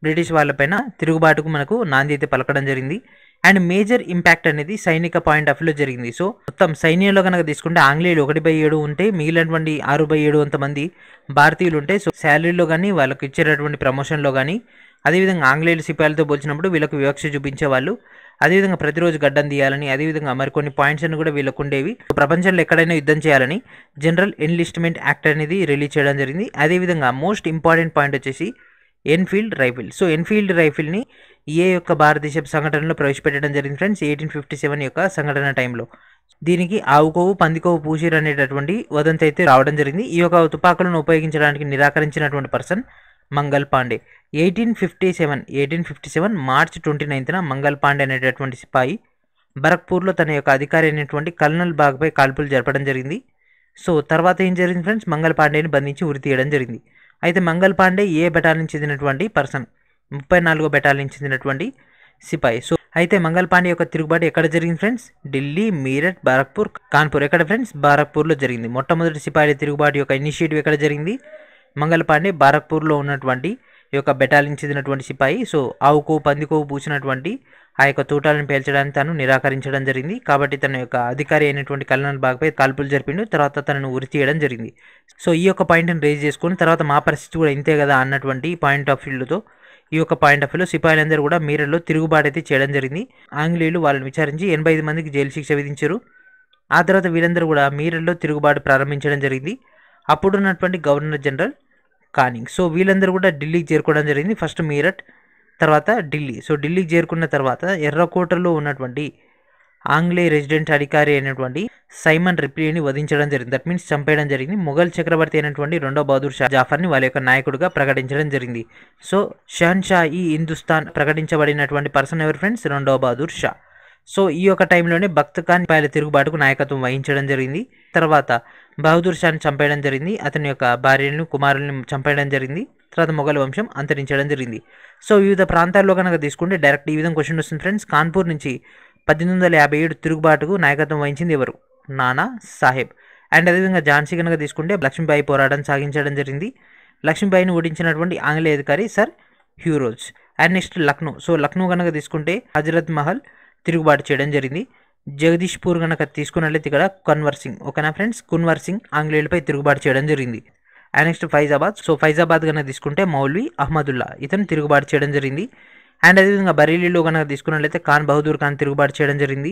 బ్రిటిష్ వాళ్ళపైన తిరుగుబాటుకు మనకు నాంది పలకడం జరిగింది అండ్ మేజర్ ఇంపాక్ట్ అనేది సైనిక పాయింట్ ఆఫ్ వ్యూలో జరిగింది సో మొత్తం సైన్యంలో కనుక తీసుకుంటే ఆంగ్లేయులు ఒకటి బై ఏడు ఉంటే మిగిలినటువంటి ఆరు బై ఏడు అంతమంది భారతీయులు ఉంటే సో శాలరీలో కానీ వాళ్ళకి ఇచ్చేటటువంటి ప్రమోషన్లో కానీ అదేవిధంగా ఆంగ్లేయులు సిపాయిలతో పోల్చినప్పుడు వీళ్ళకు వివక్ష చూపించేవాళ్ళు అదేవిధంగా ప్రతిరోజు గడ్డం తీయాలని అదేవిధంగా మరికొన్ని పాయింట్స్ అని కూడా వీళ్ళకు ఉండేవి ప్రపంచంలో ఎక్కడైనా యుద్ధం చేయాలని జనరల్ ఎన్లిస్ట్మెంట్ యాక్ట్ అనేది రిలీజ్ చేయడం జరిగింది అదేవిధంగా మోస్ట్ ఇంపార్టెంట్ పాయింట్ వచ్చేసి ఎన్ఫీల్డ్ రైఫిల్ సో ఎన్ఫీల్డ్ రైఫిల్ని ఏ యొక్క భారతదేశ సంఘటనలో ప్రవేశపెట్టడం జరిగింది ఫ్రెండ్స్ ఎయిటీన్ ఫిఫ్టీ సెవెన్ యొక్క సంఘటన టైంలో దీనికి ఆవుకోవు పందికోవు పూషీర్ అనేటటువంటి వదంతి అయితే రావడం జరిగింది ఈ యొక్క తుపాకులను ఉపయోగించడానికి నిరాకరించినటువంటి person Mangal Pandey eighteen fifty seven eighteen fifty seven March twenty నైన్త్న మంగల్ పాండే అనేటటువంటి సిపాయి బరక్పూర్లో తన యొక్క అధికారి అయినటువంటి కల్నల్ బాగ్పై కాల్పులు జరపడం జరిగింది సో తర్వాత ఏం జరిగింది ఫ్రెండ్స్ మంగల్ పాండేని బంధించి ఉరి తీయడం జరిగింది అయితే మంగల్ పాండే ఏ బెటాలియన్ చెందినటువంటి పర్సన్ ముప్పై నాలుగో బెటాలియన్ చెందినటువంటి సిపాయి సో అయితే మంగల్ పాండే యొక్క తిరుగుబాటు ఎక్కడ జరిగింది ఫ్రెండ్స్ ఢిల్లీ మీరట్ బారక్పూర్ కాన్పూర్ ఎక్కడ ఫ్రెండ్స్ బారక్పూర్లో జరిగింది మొట్టమొదటి సిపాయి తిరుగుబాటు యొక్క ఇనిషియేటివ్ ఎక్కడ జరిగింది మంగళపాండే బారక్పూర్లో ఉన్నటువంటి ఈ యొక్క బెటాలియన్ చెందినటువంటి సిపాయి సో ఆవుకు పందికో పూసినటువంటి ఆ యొక్క తూటాలను పేల్చడానికి తను నిరాకరించడం జరిగింది కాబట్టి తన యొక్క అధికారి అయినటువంటి కళ్యాణ్ బాగ్పై కాల్పులు జరిపిండు తర్వాత తనను ఉరి తీయడం జరిగింది సో ఈ యొక్క పాయింట్ని రేజ్ చేసుకుని తర్వాత మా పరిస్థితి కూడా ఇంతే కదా అన్నటువంటి పాయింట్ ఆఫ్ వ్యూలతో ఈ యొక్క పాయింట్ ఆఫ్ వ్యూలో సిపాయిలందరూ కూడా తిరుగుబాటు అయితే చేయడం జరిగింది ఆంగ్లేయులు వాళ్ళని విచారించి ఎనభై మందికి జైలు శిక్ష విధించారు ఆ తర్వాత వీళ్ళందరూ కూడా మీరల్లో తిరుగుబాటు ప్రారంభించడం జరిగింది అప్పుడు ఉన్నటువంటి గవర్నర్ జనరల్ కానింగ్ సో వీళ్ళందరూ కూడా ఢిల్లీకి చేరుకోవడం జరిగింది ఫస్ట్ మీరట్ తర్వాత ఢిల్లీ సో ఢిల్లీకి చేరుకున్న తర్వాత ఎర్రకోటలో ఉన్నటువంటి ఆంగ్లేయ రెసిడెంట్ అధికారి అయినటువంటి సైమన్ రిప్లీని వధించడం జరిగింది దట్ మీన్స్ చంపేయడం జరిగింది మొఘల్ చక్రవర్తి అయినటువంటి రెండో బహదూర్ షా జాఫర్ని వాళ్ళ యొక్క నాయకుడిగా ప్రకటించడం జరిగింది సో షహన్ షా ఈ హిందుస్థాన్ ప్రకటించబడినటువంటి పర్సన్ ఎవరి ఫ్రెండ్స్ రెండో బహదూర్ షా సో ఈ యొక్క టైంలోనే భక్త్ ఖాన్ పైల తిరుగుబాటుకు నాయకత్వం వహించడం జరిగింది తర్వాత బహదూర్ షాన్ చంపేయడం జరిగింది అతని యొక్క భార్యను కుమారులను చంపేయడం జరిగింది తర్వాత మొఘల్ వంశం అంతరించడం జరిగింది సో వివిధ ప్రాంతాల్లో కనుక తీసుకుంటే డైరెక్ట్ ఈ విధంగా క్వశ్చన్ వస్తుంది ఫ్రెండ్స్ కాన్పూర్ నుంచి పద్దెనిమిది వందల యాభై ఏడు తిరుగుబాటుకు నాయకత్వం వహించింది ఎవరు నానా సాహెబ్ అండ్ అదేవిధంగా ఝాన్సీ కనుక తీసుకుంటే లక్ష్మీబాయి పోరాటం సాగించడం జరిగింది లక్ష్మీబాయిని ఓడించినటువంటి ఆంగ్లేయ అధికారి sir Hugh Rose and next Lucknow so Lucknow కనుక తీసుకుంటే హజరత్ మహల్ తిరుగుబాటు చేయడం జరిగింది జగదీష్పూర్ కనుక తీసుకున్నట్లయితే ఇక్కడ కన్వర్సింగ్ ఓకేనా ఫ్రెండ్స్ కున్వర్సింగ్ ఆంగ్లేయులపై తిరుగుబాటు చేయడం జరిగింది and next Faizabad so Faizabad కనుక తీసుకుంటే మౌల్వి అహ్మదుల్లా ఇతను తిరుగుబాటు చేయడం జరిగింది అండ్ అదేవిధంగా బరేలీలో కనుక తీసుకున్నట్లయితే ఖాన్ బహదూర్ ఖాన్ తిరుగుబాటు చేయడం జరిగింది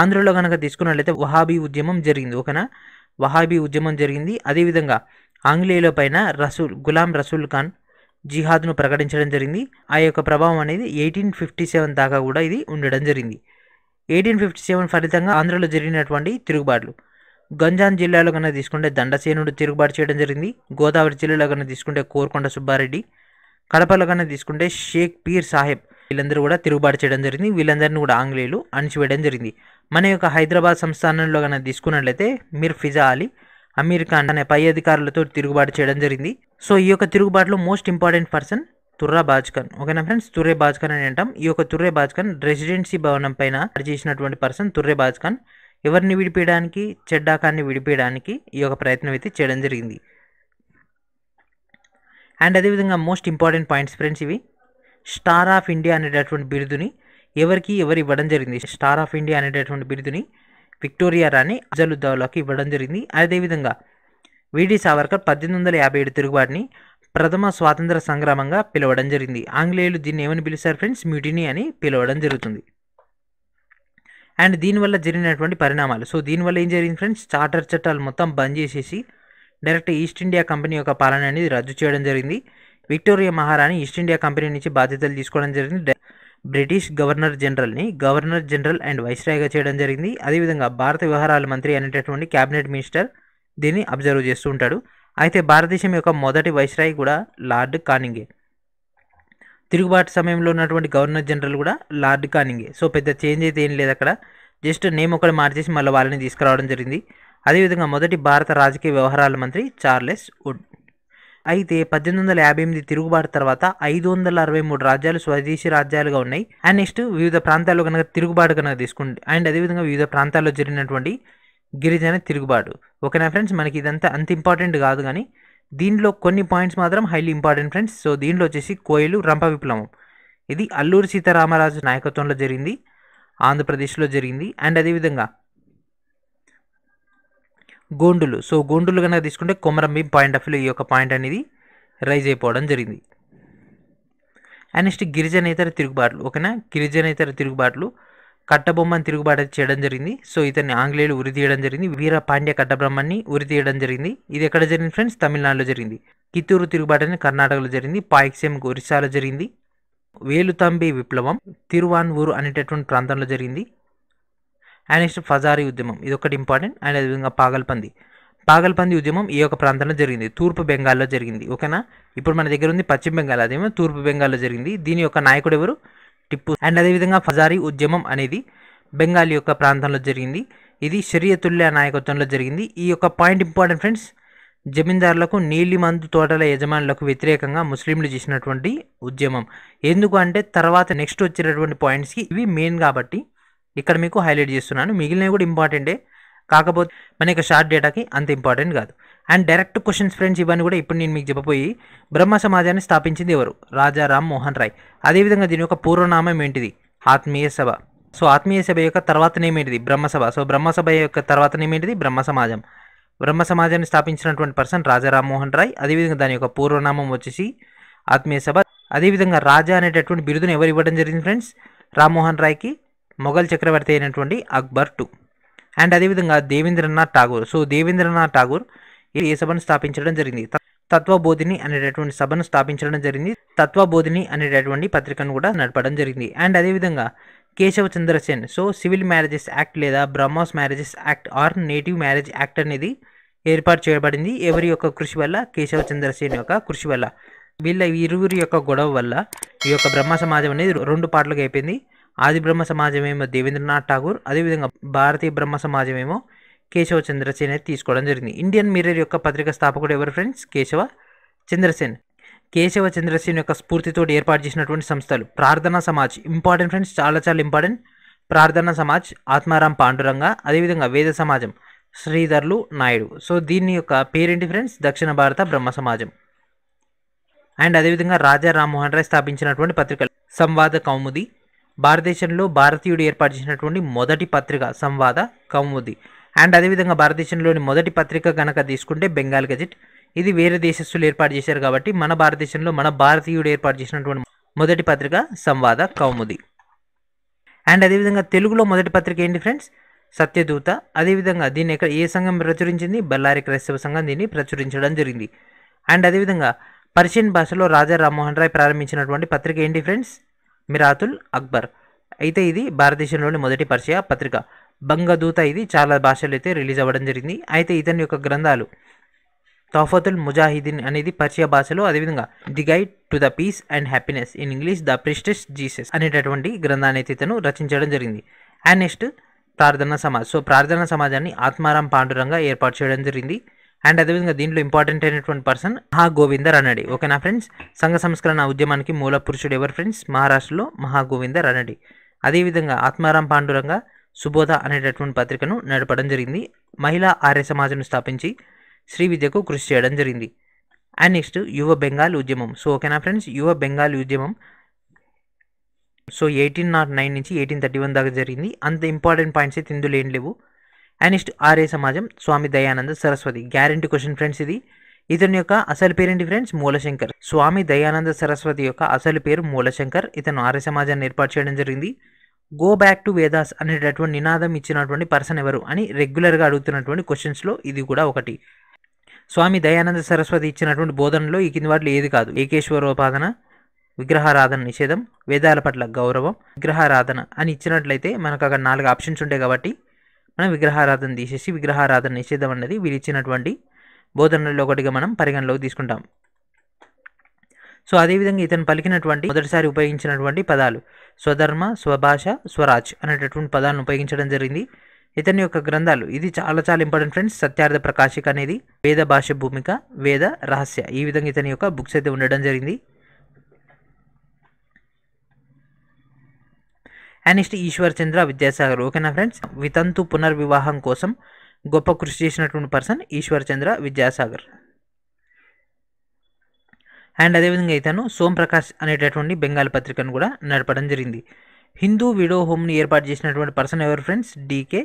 ఆంధ్రలో కనుక తీసుకున్నట్లయితే వహాబీ ఉద్యమం జరిగింది ఓకేనా వహాబీ ఉద్యమం జరిగింది అదేవిధంగా ఆంగ్లేయుల పైన రసూల్ గులాం రసూల్ ఖాన్ జిహాద్ను ప్రకటించడం జరిగింది ఆ యొక్క ప్రభావం అనేది ఎయిటీన్ ఫిఫ్టీ సెవెన్ దాకా కూడా ఇది ఉండడం జరిగింది ఎయిటీన్ ఫిఫ్టీ సెవెన్ ఫలితంగా ఆంధ్రలో జరిగినటువంటి తిరుగుబాట్లు గంజాం జిల్లాలో కన్నా తీసుకుంటే దండసేనుడు తిరుగుబాటు చేయడం జరిగింది గోదావరి జిల్లాలో కన్నా తీసుకుంటే కోరుకొండ సుబ్బారెడ్డి కడపలో కన్నా తీసుకుంటే షేక్ పీర్ సాహెబ్ వీళ్ళందరూ కూడా తిరుగుబాటు చేయడం జరిగింది వీళ్ళందరినీ కూడా ఆంగ్లేయులు అణిచివేయడం జరిగింది మన యొక్క హైదరాబాద్ సంస్థానంలో కన్నా తీసుకున్నట్లయితే మీర్ ఫిజా అలీ అమీర్ ఖాన్ అనే పై అధికారులతో తిరుగుబాటు చేయడం జరిగింది సో ఈ యొక్క తిరుగుబాటులో most important person Turra Bazkhan ఓకేనా ఫ్రెండ్స్ తుర్రే బాజ్కన్ అని అంటాం ఈ యొక్క తుర్రే బాజ్కన్ రెసిడెన్సీ భవనం పైన చేసినటువంటి పర్సన్ తుర్రే బాజ్కన్ ఎవరిని విడిపించడానికి చెడ్డాకాన్ని విడిపించడానికి ఈ యొక్క ప్రయత్నం అయితే చేయడం జరిగింది అండ్ అదేవిధంగా మోస్ట్ ఇంపార్టెంట్ పాయింట్స్ ఫ్రెండ్స్ ఇవి స్టార్ ఆఫ్ ఇండియా అనేటటువంటి బిరుదుని ఎవరికి ఎవరు ఇవ్వడం జరిగింది స్టార్ ఆఫ్ ఇండియా అనేటటువంటి బిరుదుని విక్టోరియా రాణి అజలుద్దౌలాకి ఇవ్వడం జరిగింది అదేవిధంగా విడి సావర్కర్ పద్దెనిమిది వందల యాభై ఏడు తిరుగుబాటుని ప్రథమ స్వాతంత్ర సంగ్రామంగా పిలవడం జరిగింది ఆంగ్లేయులు దీన్ని ఏమని పిలుస్తారు ఫ్రెండ్స్ మ్యూటినీ అని పిలవడం జరుగుతుంది అండ్ దీనివల్ల జరిగినటువంటి పరిణామాలు సో దీనివల్ల ఏం జరిగింది ఫ్రెండ్స్ చార్టర్ చట్టాలు మొత్తం బంద్ చేసేసి డైరెక్ట్ ఈస్ట్ ఇండియా కంపెనీ యొక్క పాలన అనేది రద్దు చేయడం జరిగింది విక్టోరియా మహారాణి ఈస్ట్ ఇండియా కంపెనీ నుంచి బాధ్యతలు తీసుకోవడం జరిగింది బ్రిటిష్ గవర్నర్ జనరల్ని గవర్నర్ జనరల్ అండ్ వైస్రాయ్గా చేయడం జరిగింది అదేవిధంగా భారత వ్యవహారాల మంత్రి అనేటటువంటి క్యాబినెట్ మినిస్టర్ దీన్ని అబ్జర్వ్ చేస్తూ ఉంటాడు అయితే భారతదేశం యొక్క మొదటి వైస్రాయి కూడా లార్డ్ కానింగే తిరుగుబాటు సమయంలో ఉన్నటువంటి గవర్నర్ జనరల్ కూడా లార్డ్ కానింగే సో పెద్ద చేంజ్ అయితే ఏం లేదు అక్కడ జస్ట్ నేమ్ ఒకటి మార్చేసి మళ్ళీ వాళ్ళని తీసుకురావడం జరిగింది అదేవిధంగా మొదటి భారత రాజకీయ వ్యవహారాల మంత్రి చార్లెస్ వుడ్ అయితే పద్దెనిమిది వందల యాభై ఎనిమిది తిరుగుబాటు తర్వాత ఐదు వందల అరవై మూడు రాజ్యాలు స్వదేశీ రాజ్యాలుగా ఉన్నాయి అండ్ నెక్స్ట్ వివిధ ప్రాంతాల్లో కనుక తిరుగుబాటు కనుక తీసుకుంటే అండ్ అదేవిధంగా వివిధ ప్రాంతాల్లో జరిగినటువంటి గిరిజన తిరుగుబాటు ఓకేనా ఫ్రెండ్స్ మనకి ఇదంతా అంత ఇంపార్టెంట్ కాదు కానీ దీనిలో కొన్ని పాయింట్స్ మాత్రం హైలీ ఇంపార్టెంట్ ఫ్రెండ్స్ సో దీనిలో వచ్చేసి కోయిలు రంప విప్లవం ఇది అల్లూరు సీతారామరాజు నాయకత్వంలో జరిగింది ఆంధ్రప్రదేశ్లో జరిగింది అండ్ అదేవిధంగా గోండులు సో గోండులు కనుక తీసుకుంటే Komaram Bheem point of view ఈ యొక్క పాయింట్ అనేది రైజ్ అయిపోవడం జరిగింది అండ్ నెక్స్ట్ గిరిజనేతర తిరుగుబాట్లు ఓకేనా గిరిజనేతర తిరుగుబాట్లు కట్టబొమ్మని తిరుగుబాటు చేయడం జరిగింది సో ఇతన్ని ఆంగ్లేయులు తీయడం జరిగింది వీర పాండ్య ఉరి తీయడం జరిగింది ఇది ఎక్కడ జరిగింది ఫ్రెండ్స్ తమిళనాడులో జరిగింది కిత్తూరు తిరుగుబాటు కర్ణాటకలో జరిగింది పాయిక్సేమ్ ఒరిస్సాలో జరిగింది వేలుతంబి విప్లవం తిరువాన్వూరు అనేటటువంటి ప్రాంతంలో జరిగింది అండ్ నెక్స్ట్ ఫజారీ ఉద్యమం ఇది ఒకటి ఇంపార్టెంట్ అండ్ అదేవిధంగా పాగల్పంది పాగల్పంది ఉద్యమం ఈ యొక్క ప్రాంతంలో జరిగింది తూర్పు బెంగాల్లో జరిగింది ఓకేనా ఇప్పుడు మన దగ్గర ఉంది పశ్చిమ బెంగాల్ అదేమో తూర్పు బెంగాల్లో జరిగింది దీని యొక్క నాయకుడు ఎవరు టిప్పు అండ్ అదేవిధంగా ఫజారీ ఉద్యమం అనేది బెంగాల్ యొక్క ప్రాంతంలో జరిగింది ఇది షరియతుల్లా నాయకత్వంలో జరిగింది ఈ యొక్క పాయింట్ ఇంపార్టెంట్ ఫ్రెండ్స్ జమీందారులకు నీలిమందు తోటల యజమానులకు వ్యతిరేకంగా ముస్లింలు చేసినటువంటి ఉద్యమం ఎందుకు అంటే తర్వాత నెక్స్ట్ వచ్చినటువంటి పాయింట్స్కి ఇవి మెయిన్ కాబట్టి ఇక్కడ మీకు హైలైట్ చేస్తున్నాను మిగిలినవి కూడా ఇంపార్టెంటే కాకపోతే మన యొక్క షార్ట్ డేటాకి అంత ఇంపార్టెంట్ కాదు అండ్ డైరెక్ట్ క్వశ్చన్స్ ఫ్రెండ్స్ ఇవన్నీ కూడా ఇప్పుడు నేను మీకు చెప్పబోయి బ్రహ్మ సమాజాన్ని స్థాపించింది ఎవరు రాజా రామ్ మోహన్ రాయ్ అదేవిధంగా దీని యొక్క పూర్వనామం ఏంటిది ఆత్మీయ సభ సో ఆత్మీయ సభ యొక్క తర్వాత నేమేంటిది బ్రహ్మసభ సో బ్రహ్మసభ యొక్క తర్వాత నేమేంటిది బ్రహ్మ సమాజం బ్రహ్మ సమాజాన్ని స్థాపించినటువంటి పర్సన్ రాజా రామ్మోహన్ రాయ్ అదేవిధంగా దాని యొక్క పూర్వనామం వచ్చేసి ఆత్మీయ సభ అదేవిధంగా రాజా అనేటటువంటి బిరుదును ఎవరు ఇవ్వడం జరిగింది ఫ్రెండ్స్ రామ్మోహన్ రాయ్కి మొఘల్ చక్రవర్తి అయినటువంటి అక్బర్ టు అండ్ అదేవిధంగా దేవేంద్రనాథ్ ఠాగూర్ సో దేవేంద్రనాథ్ ఠాగూర్ ఇది ఏ సభను స్థాపించడం జరిగింది తత్వబోధిని అనేటటువంటి సభను స్థాపించడం జరిగింది తత్వబోధిని అనేటటువంటి పత్రికను కూడా నడపడం జరిగింది అండ్ అదేవిధంగా Keshav Chandrasen so civil marriages act లేదా Brahmos marriages act or native marriage act అనేది ఏర్పాటు చేయబడింది ఎవరి యొక్క కృషి వల్ల కేశవ చంద్రసేన్ యొక్క కృషి వల్ల వీళ్ళ ఇరువురి యొక్క గొడవ వల్ల ఈ యొక్క బ్రహ్మ సమాజం అనేది రెండు పాటలుగా అయిపోయింది ఆది బ్రహ్మ సమాజమేమో దేవేంద్రనాథ్ ఠాగూర్ అదేవిధంగా భారతీయ బ్రహ్మ సమాజమేమో కేశవ చంద్రసేన్ అయితే తీసుకోవడం జరిగింది ఇండియన్ మిర్రర్ యొక్క పత్రిక స్థాపకుడు ఎవరు ఫ్రెండ్స్ కేశవ చంద్రసేన్ కేశవ చంద్రసేన్ యొక్క స్ఫూర్తితో ఏర్పాటు చేసినటువంటి సంస్థలు ప్రార్థనా సమాజ్ ఇంపార్టెంట్ ఫ్రెండ్స్ చాలా చాలా ఇంపార్టెంట్ ప్రార్థనా సమాజ్ ఆత్మారాం పాండురంగ అదేవిధంగా వేద సమాజం శ్రీధర్లు నాయుడు సో దీని యొక్క పేరేంటి ఫ్రెండ్స్ దక్షిణ భారత బ్రహ్మ సమాజం అండ్ అదేవిధంగా రాజా రామ్మోహన్ రాయ్ స్థాపించినటువంటి పత్రికలు సంవాద కౌముది భారతదేశంలో భారతీయుడు ఏర్పాటు చేసినటువంటి మొదటి పత్రిక సంవాద కౌముది అండ్ అదేవిధంగా భారతదేశంలోని మొదటి పత్రిక కనుక తీసుకుంటే బెంగాల్ గజెట్ ఇది వేరే దేశస్తులు ఏర్పాటు చేశారు కాబట్టి మన భారతదేశంలో మన భారతీయుడు ఏర్పాటు చేసినటువంటి మొదటి పత్రిక సంవాద కౌముది అండ్ అదేవిధంగా తెలుగులో మొదటి పత్రిక ఏంటి ఫ్రెండ్స్ సత్యదూత అదేవిధంగా దీన్ని ఎక్కడ ఏ సంఘం ప్రచురించింది బల్లారి క్రైస్తవ సంఘం దీన్ని ప్రచురించడం జరిగింది అండ్ అదేవిధంగా పర్షియన్ భాషలో రాజా రామ్మోహన్ రాయ్ ప్రారంభించినటువంటి పత్రిక ఏంటి ఫ్రెండ్స్ మిరాతుల్ అక్బర్ అయితే ఇది భారతదేశంలోని మొదటి పరిచయ పత్రిక బంగదూత ఇది చాలా భాషలు అయితే రిలీజ్ అవ్వడం జరిగింది అయితే ఇతని యొక్క గ్రంథాలు తోఫతుల్ ముజాహిదీన్ అనేది పర్షియా భాషలో అదేవిధంగా the guide to the peace and happiness in English the precepts Jesus అనేటటువంటి గ్రంథాన్ని అయితే ఇతను రచించడం జరిగింది అండ్ నెక్స్ట్ ప్రార్థనా సమాజ్ సో ప్రార్థనా సమాజాన్ని ఆత్మారాం పాండురంగా ఏర్పాటు చేయడం జరిగింది అండ్ అదేవిధంగా దీంట్లో ఇంపార్టెంట్ అయినటువంటి పర్సన్ మహా గోవిందర్ అన్నడి ఓకేనా ఫ్రెండ్స్ సంఘ సంస్కరణ ఉద్యమానికి మూల పురుషుడు ఎవరు ఫ్రెండ్స్ మహారాష్ట్రలో మహా గోవింద అన్నడి అదేవిధంగా ఆత్మారాం పాండురంగా సుబోధ అనేటటువంటి పత్రికను నడపడం జరిగింది మహిళా ఆర్య సమాజం స్థాపించి శ్రీ విద్యకు కృషి చేయడం జరిగింది అండ్ నెక్స్ట్ యువ బెంగాల్ ఉద్యమం సో ఓకేనా ఫ్రెండ్స్ యువ బెంగాల్ ఉద్యమం సో ఎయిటీన్ నాట్ నైన్ నుంచి ఎయిటీన్ థర్టీ వన్ దాకా జరిగింది అంత ఇంపార్టెంట్ పాయింట్స్ అయితే ఇందులో ఏం లేవు అండ్ నెక్స్ట్ ఆర్య సమాజం Swami Dayananda Saraswati guarantee question friends ఇది ఇతని యొక్క అసలు పేరేంటి ఫ్రెండ్స్ మూలశంకర్ స్వామి దయానంద సరస్వతి యొక్క అసలు పేరు మూలశంకర్ ఇతను ఆర్య సమాజాన్ని ఏర్పాటు చేయడం జరిగింది గో బ్యాక్ టు వేదాస్ అనేటటువంటి నినాదం ఇచ్చినటువంటి పర్సన్ ఎవరు అని రెగ్యులర్గా అడుగుతున్నటువంటి క్వశ్చన్స్లో ఇది కూడా ఒకటి స్వామి దయానంద సరస్వతి ఇచ్చినటువంటి బోధనలో ఈ కింది వాటిలో ఏది కాదు ఏకేశ్వరోపాదన విగ్రహారాధన నిషేధం వేదాల పట్ల గౌరవం విగ్రహారాధన అని ఇచ్చినట్లయితే మనకు అక్కడ నాలుగు ఆప్షన్స్ ఉంటాయి కాబట్టి మనం విగ్రహారాధన తీసేసి విగ్రహారాధన నిషేధం అనేది వీళ్ళు ఇచ్చినటువంటి బోధనల్లో ఒకటిగా మనం పరిగణలోకి తీసుకుంటాం సో అదేవిధంగా ఇతను పలికినటువంటి మొదటిసారి ఉపయోగించినటువంటి పదాలు స్వధర్మ స్వభాష స్వరాజ్ అనేటటువంటి పదాలను ఉపయోగించడం జరిగింది ఇతని యొక్క గ్రంథాలు ఇది చాలా చాలా ఇంపార్టెంట్ ఫ్రెండ్స్ సత్యార్థ ప్రకాశిక అనేది వేద భాష భూమిక వేద రహస్య ఈ విధంగా ఇతని యొక్క బుక్స్ అయితే ఉండడం జరిగింది అనిస్ట్ ఈశ్వర్ చంద్ర విద్యాసాగర్ ఓకేనా ఫ్రెండ్స్ వితంతు పునర్వివాహం కోసం గొప్ప కృషి చేసినటువంటి పర్సన్ ఈశ్వర్ చంద్ర విద్యాసాగర్ అండ్ అదేవిధంగా ఇతను సోమప్రకాష్ అనేటటువంటి బెంగాల్ పత్రికను కూడా నడపడం జరిగింది హిందూ విడో హోమ్ని ఏర్పాటు చేసినటువంటి పర్సన్ ఎవరు ఫ్రెండ్స్ డీకే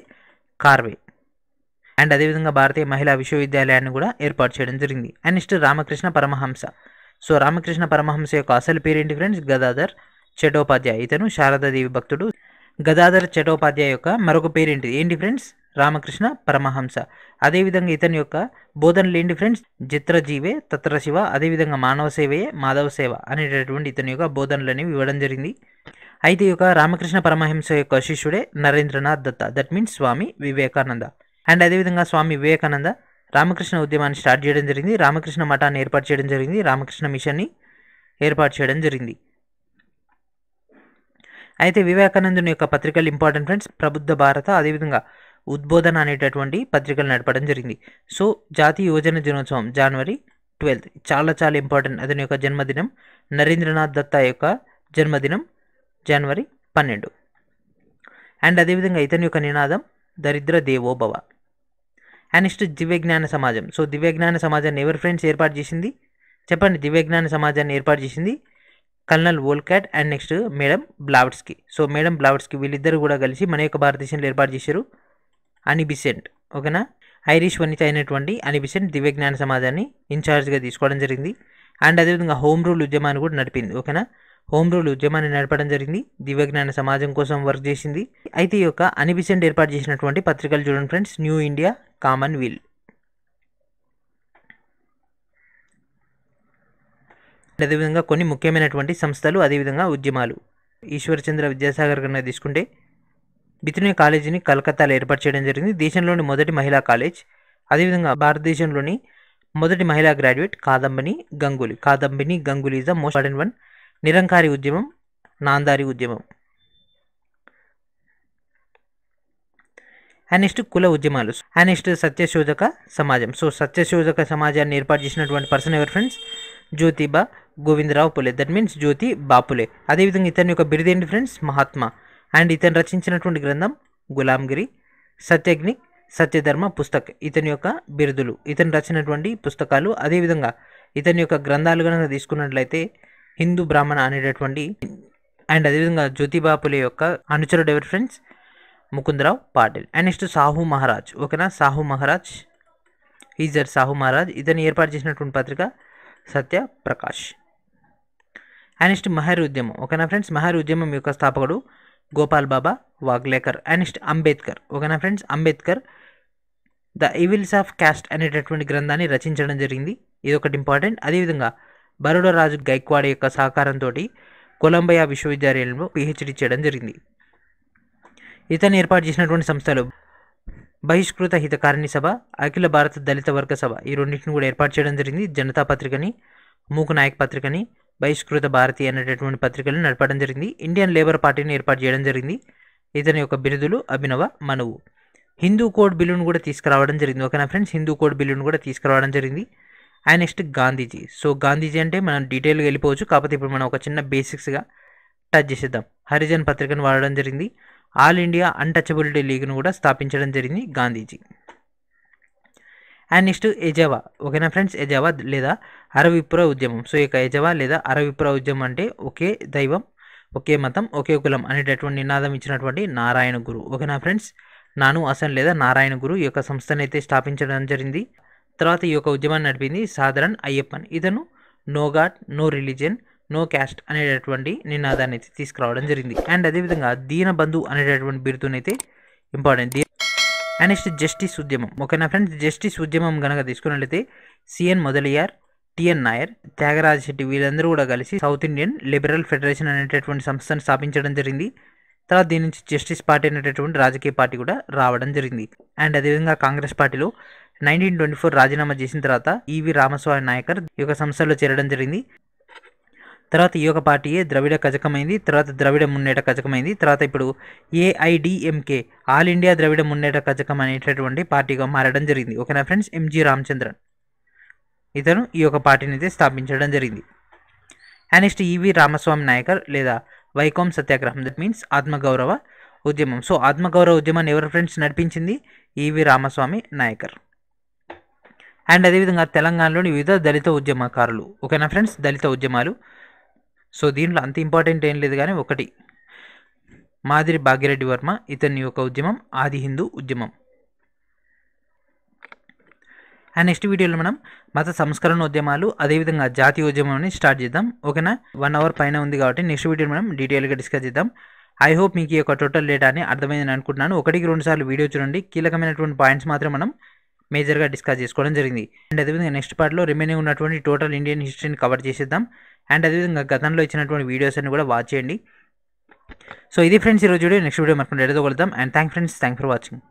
కార్వే అండ్ అదేవిధంగా భారతీయ మహిళా విశ్వవిద్యాలయాన్ని కూడా ఏర్పాటు చేయడం జరిగింది and next Ramakrishna Paramahamsa so Ramakrishna Paramahamsa యొక్క అసలు పేరేంటి ఫ్రెండ్స్ గదాధర్ చటోపాధ్యాయ ఇతను శారదాదేవి భక్తుడు గదాధర్ చటోపాధ్యాయ యొక్క మరొక పేరేంటిది ఏంటి ఫ్రెండ్స్ రామకృష్ణ పరమహంస అదేవిధంగా ఇతని యొక్క బోధనలు ఏంటి ఫ్రెండ్స్ చిత్రజీవే తత్ర శివ అదేవిధంగా మానవ సేవయే మాధవ సేవ అనేటటువంటి ఇతని యొక్క బోధనలు అనేవి ఇవ్వడం జరిగింది అయితే ఈ యొక్క రామకృష్ణ పరమహంస యొక్క శిష్యుడే Narendranath Datta that means Swami Vivekananda and అదేవిధంగా స్వామి వివేకానంద రామకృష్ణ ఉద్యమాన్ని స్టార్ట్ చేయడం జరిగింది రామకృష్ణ మఠాన్ని ఏర్పాటు చేయడం జరిగింది రామకృష్ణ మిషన్ని ఏర్పాటు చేయడం జరిగింది అయితే వివేకానందుని యొక్క పత్రికలు ఇంపార్టెంట్ ఫ్రెండ్స్ ప్రబుద్ధ భారత అదేవిధంగా ఉద్బోధన అనేటటువంటి పత్రికలు నడపడం జరిగింది సో జాతీయ యువజన దినోత్సవం జనవరి ట్వెల్త్ చాలా చాలా ఇంపార్టెంట్ అతని యొక్క జన్మదినం నరేంద్రనాథ్ దత్తా యొక్క జన్మదినం జనవరి పన్నెండు అండ్ అదేవిధంగా ఇతని యొక్క నినాదం దరిద్ర దేవోభవ అండ్ నెక్స్ట్ దివ్యజ్ఞాన సమాజం సో దివ్యజ్ఞాన సమాజాన్ని ఎవరి ఫ్రెండ్స్ ఏర్పాటు చేసింది చెప్పండి దివ్యజ్ఞాన సమాజాన్ని ఏర్పాటు చేసింది colonel Olcott and next madam Blavatsky so madam Blavatsky వీళ్ళిద్దరు కూడా కలిసి మన యొక్క భారతదేశంలో ఏర్పాటు చేశారు అనిబిసెంట్ ఓకేనా ఐరిష్ వనిత అయినటువంటి అనిబిసెంట్ దివ్యజ్ఞాన సమాజాన్ని ఇన్ఛార్జ్గా తీసుకోవడం జరిగింది అండ్ అదేవిధంగా హోమ్ రూల్ ఉద్యమాన్ని కూడా నడిపింది ఓకేనా హోమ్ రూల్ ఉద్యమాన్ని నడపడం జరిగింది దివ్యజ్ఞాన సమాజం కోసం వర్క్ చేసింది అయితే ఈ యొక్క అనిబిసెంట్ ఏర్పాటు చేసినటువంటి పత్రికలు చూడండి friends new India commonweal అదేవిధంగా కొన్ని ముఖ్యమైనటువంటి సంస్థలు అదేవిధంగా ఉద్యమాలు ఈశ్వరచంద్ర విద్యాసాగర్ కన్నా తీసుకుంటే బితుని కాలేజీని కలకత్తాలో ఏర్పాటు చేయడం జరిగింది దేశంలోని మొదటి మహిళా కాలేజ్ అదేవిధంగా భారతదేశంలోని మొదటి మహిళా graduate Kadambini Ganguly Kadambini Ganguly is the most important one Nirankari ఉద్యమం నాందారి ఉద్యమం అండ్ నెక్స్ట్ కుల ఉద్యమాలు అండ్ నెక్స్ట్ సత్యశోధక సమాజం సో సత్యశోధక సమాజాన్ని ఏర్పాటు చేసినటువంటి పర్సన్ ఎవరు ఫ్రెండ్స్ జ్యోతిబా గోవిందరావు పులే దట్ మీన్స్ జ్యోతి బాపులే అదేవిధంగా ఇతని యొక్క బిరుదేంటి ఫ్రెండ్స్ మహాత్మా అండ్ ఇతను రచించినటువంటి గ్రంథం గులాంగిరి సత్యగ్ని సత్యధర్మ పుస్తక్ ఇతని యొక్క బిరుదులు ఇతను రచినటువంటి పుస్తకాలు అదేవిధంగా ఇతని యొక్క గ్రంథాలు కనుక తీసుకున్నట్లయితే హిందూ బ్రాహ్మణ అనేటటువంటి అండ్ అదేవిధంగా జ్యోతిబాపుల యొక్క అనుచరుడు ఎవరి friends Mukundrao Patil and next Sahu Maharaj ఓకేనా సాహు మహారాజ్ ఈజర్ సాహు మహారాజ్ ఇతను ఏర్పాటు చేసినటువంటి పత్రిక సత్య ప్రకాష్ అండ్ నెక్స్ట్ మహర్ ఉద్యమం ఓకేనా ఫ్రెండ్స్ మహర్ ఉద్యమం యొక్క స్థాపకుడు గోపాల్ బాబా వాగ్లేకర్ అండ్ అంబేద్కర్ ఓకేనా friends Ambedkar the evils of caste అనేటటువంటి గ్రంథాన్ని రచించడం జరిగింది ఇది ఒకటి ఇంపార్టెంట్ అదేవిధంగా బరోడా రాజు గైక్వాడ్ యొక్క సహకారంతో కొలంబయా విశ్వవిద్యాలయంలో పిహెచ్డీ చేయడం జరిగింది ఇతను ఏర్పాటు చేసినటువంటి సంస్థలు బహిష్కృత హితకారిణి సభ అఖిల భారత దళిత వర్గ సభ ఈ రెండింటిని కూడా ఏర్పాటు చేయడం జరిగింది జనతా పత్రికని మూకు నాయక్ పత్రికని బహిష్కృత భారతి అనేటటువంటి పత్రికలు నడపడం జరిగింది ఇండియన్ లేబర్ పార్టీని ఏర్పాటు చేయడం జరిగింది ఇతని యొక్క బిరుదులు అభినవ మనువు హిందూ కోడ్ బిల్లును కూడా తీసుకురావడం జరిగింది ఓకేనా ఫ్రెండ్స్ హిందూ కోడ్ బిల్లును కూడా తీసుకురావడం జరిగింది and next Gandhiji so Gandhiji అంటే మనం డీటెయిల్గా వెళ్ళిపోవచ్చు కాకపోతే ఇప్పుడు మనం ఒక చిన్న బేసిక్స్గా టచ్ చేసేద్దాం హరిజన్ పత్రికను వాడడం జరిగింది ఆల్ ఇండియా అన్టచబిలిటీ లీగ్ను కూడా స్థాపించడం జరిగింది గాంధీజీ అండ్ నెక్స్ట్ ఎజావా ఓకేనా ఫ్రెండ్స్ ఎజావా లేదా అరవిప్ర ఉద్యమం సో ఇక యజవా లేదా అరవిప్ర ఉద్యమం అంటే ఒకే దైవం ఒకే మతం ఒకే కులం అనేటటువంటి నినాదం ఇచ్చినటువంటి నారాయణ గురు ఓకేనా ఫ్రెండ్స్ నాను అసన్ లేదా నారాయణ గురు ఈ యొక్క సంస్థను అయితే స్థాపించడం జరిగింది తర్వాత ఈ యొక్క ఉద్యమాన్ని నడిపింది సాధారణ్ అయ్యప్పన్ ఇతను no god no religion no caste అనేటటువంటి నినాదాన్ని అయితే తీసుకురావడం జరిగింది అండ్ అదేవిధంగా దీనబంధు అనేటటువంటి బిరుదునైతే ఇంపార్టెంట్ అండ్ నెక్స్ట్ జస్టిస్ ఉద్యమం ఓకేనా ఫ్రెండ్స్ జస్టిస్ ఉద్యమం కనుక తీసుకున్నట్లయితే సిఎన్ మొదలియార్ టిఎన్ నాయర్ త్యాగరాజ్ శెట్టి వీళ్ళందరూ కూడా కలిసి సౌత్ ఇండియన్ లిబరల్ ఫెడరేషన్ అనేటటువంటి సంస్థను స్థాపించడం జరిగింది తర్వాత దీని నుంచి జస్టిస్ పార్టీ అనేటటువంటి రాజకీయ పార్టీ కూడా రావడం జరిగింది అండ్ అదేవిధంగా కాంగ్రెస్ పార్టీలో నైన్టీన్ ట్వంటీ ఫోర్ రాజీనామా చేసిన తర్వాత ఈవి రామస్వామి నాయకర్ ఈ యొక్క సంస్థలో చేరడం జరిగింది తర్వాత ఈ యొక్క పార్టీయే ద్రవిడ కజకమైంది తర్వాత ద్రవిడ మున్నేట కజకమైంది తర్వాత ఇప్పుడు AIADMK all India Dravida Munnetra Kazhagam అనేటటువంటి పార్టీగా మారడం జరిగింది ఓకేనా ఫ్రెండ్స్ ఎంజి రామచంద్రన్ ఇతను ఈ యొక్క పార్టీని అయితే స్థాపించడం జరిగింది and E V e Ramaswamy Naicker లేదా వైకోమ్ సత్యాగ్రహం దట్ మీన్స్ ఆత్మగౌరవ ఉద్యమం సో ఆత్మగౌరవ ఉద్యమాన్ని ఎవరు ఫ్రెండ్స్ నడిపించింది E V e Ramaswamy Naicker and అదేవిధంగా తెలంగాణలోని వివిధ దళిత ఉద్యమకారులు ఓకేనా ఫ్రెండ్స్ దళిత ఉద్యమాలు సో దీంట్లో అంత ఇంపార్టెంట్ ఏం లేదు కానీ ఒకటి మాదిరి భాగ్యరెడ్డి వర్మ ఇతని యొక్క ఉద్యమం ఆది హిందూ ఉద్యమం అండ్ నెక్స్ట్ వీడియోలో మనం మత సంస్కరణ ఉద్యమాలు అదేవిధంగా జాతీయ ఉద్యమాన్ని స్టార్ట్ చేద్దాం ఓకేనా వన్ అవర్ పైన ఉంది కాబట్టి నెక్స్ట్ వీడియోలో మనం డీటెయిల్గా డిస్కస్ చేద్దాం ఐ హోప్ మీకు ఈ యొక్క టోటల్ డేటా అని అర్థమైందని అనుకుంటున్నాను ఒకటికి రెండు సార్లు వీడియో చూడండి కీలకమైనటువంటి పాయింట్స్ మాత్రం మనం మేజర్గా డిస్కస్ చేసుకోవడం జరిగింది అండ్ అదేవిధంగా నెక్స్ట్ పార్ట్లో రిమైనింగ్ ఉన్నటువంటి టోటల్ ఇండియన్ హిస్టరీని కవర్ చేసేద్దాం అండ్ అదేవిధంగా గతంలో ఇచ్చినటువంటి వీడియోస్ అన్ని కూడా వాచ్ చేయండి సో ఇది ఫ్రెండ్స్ ఈరోజు వీడియో నెక్స్ట్ వీడియో మనకు కలుద్దాం and thank friends thank for watching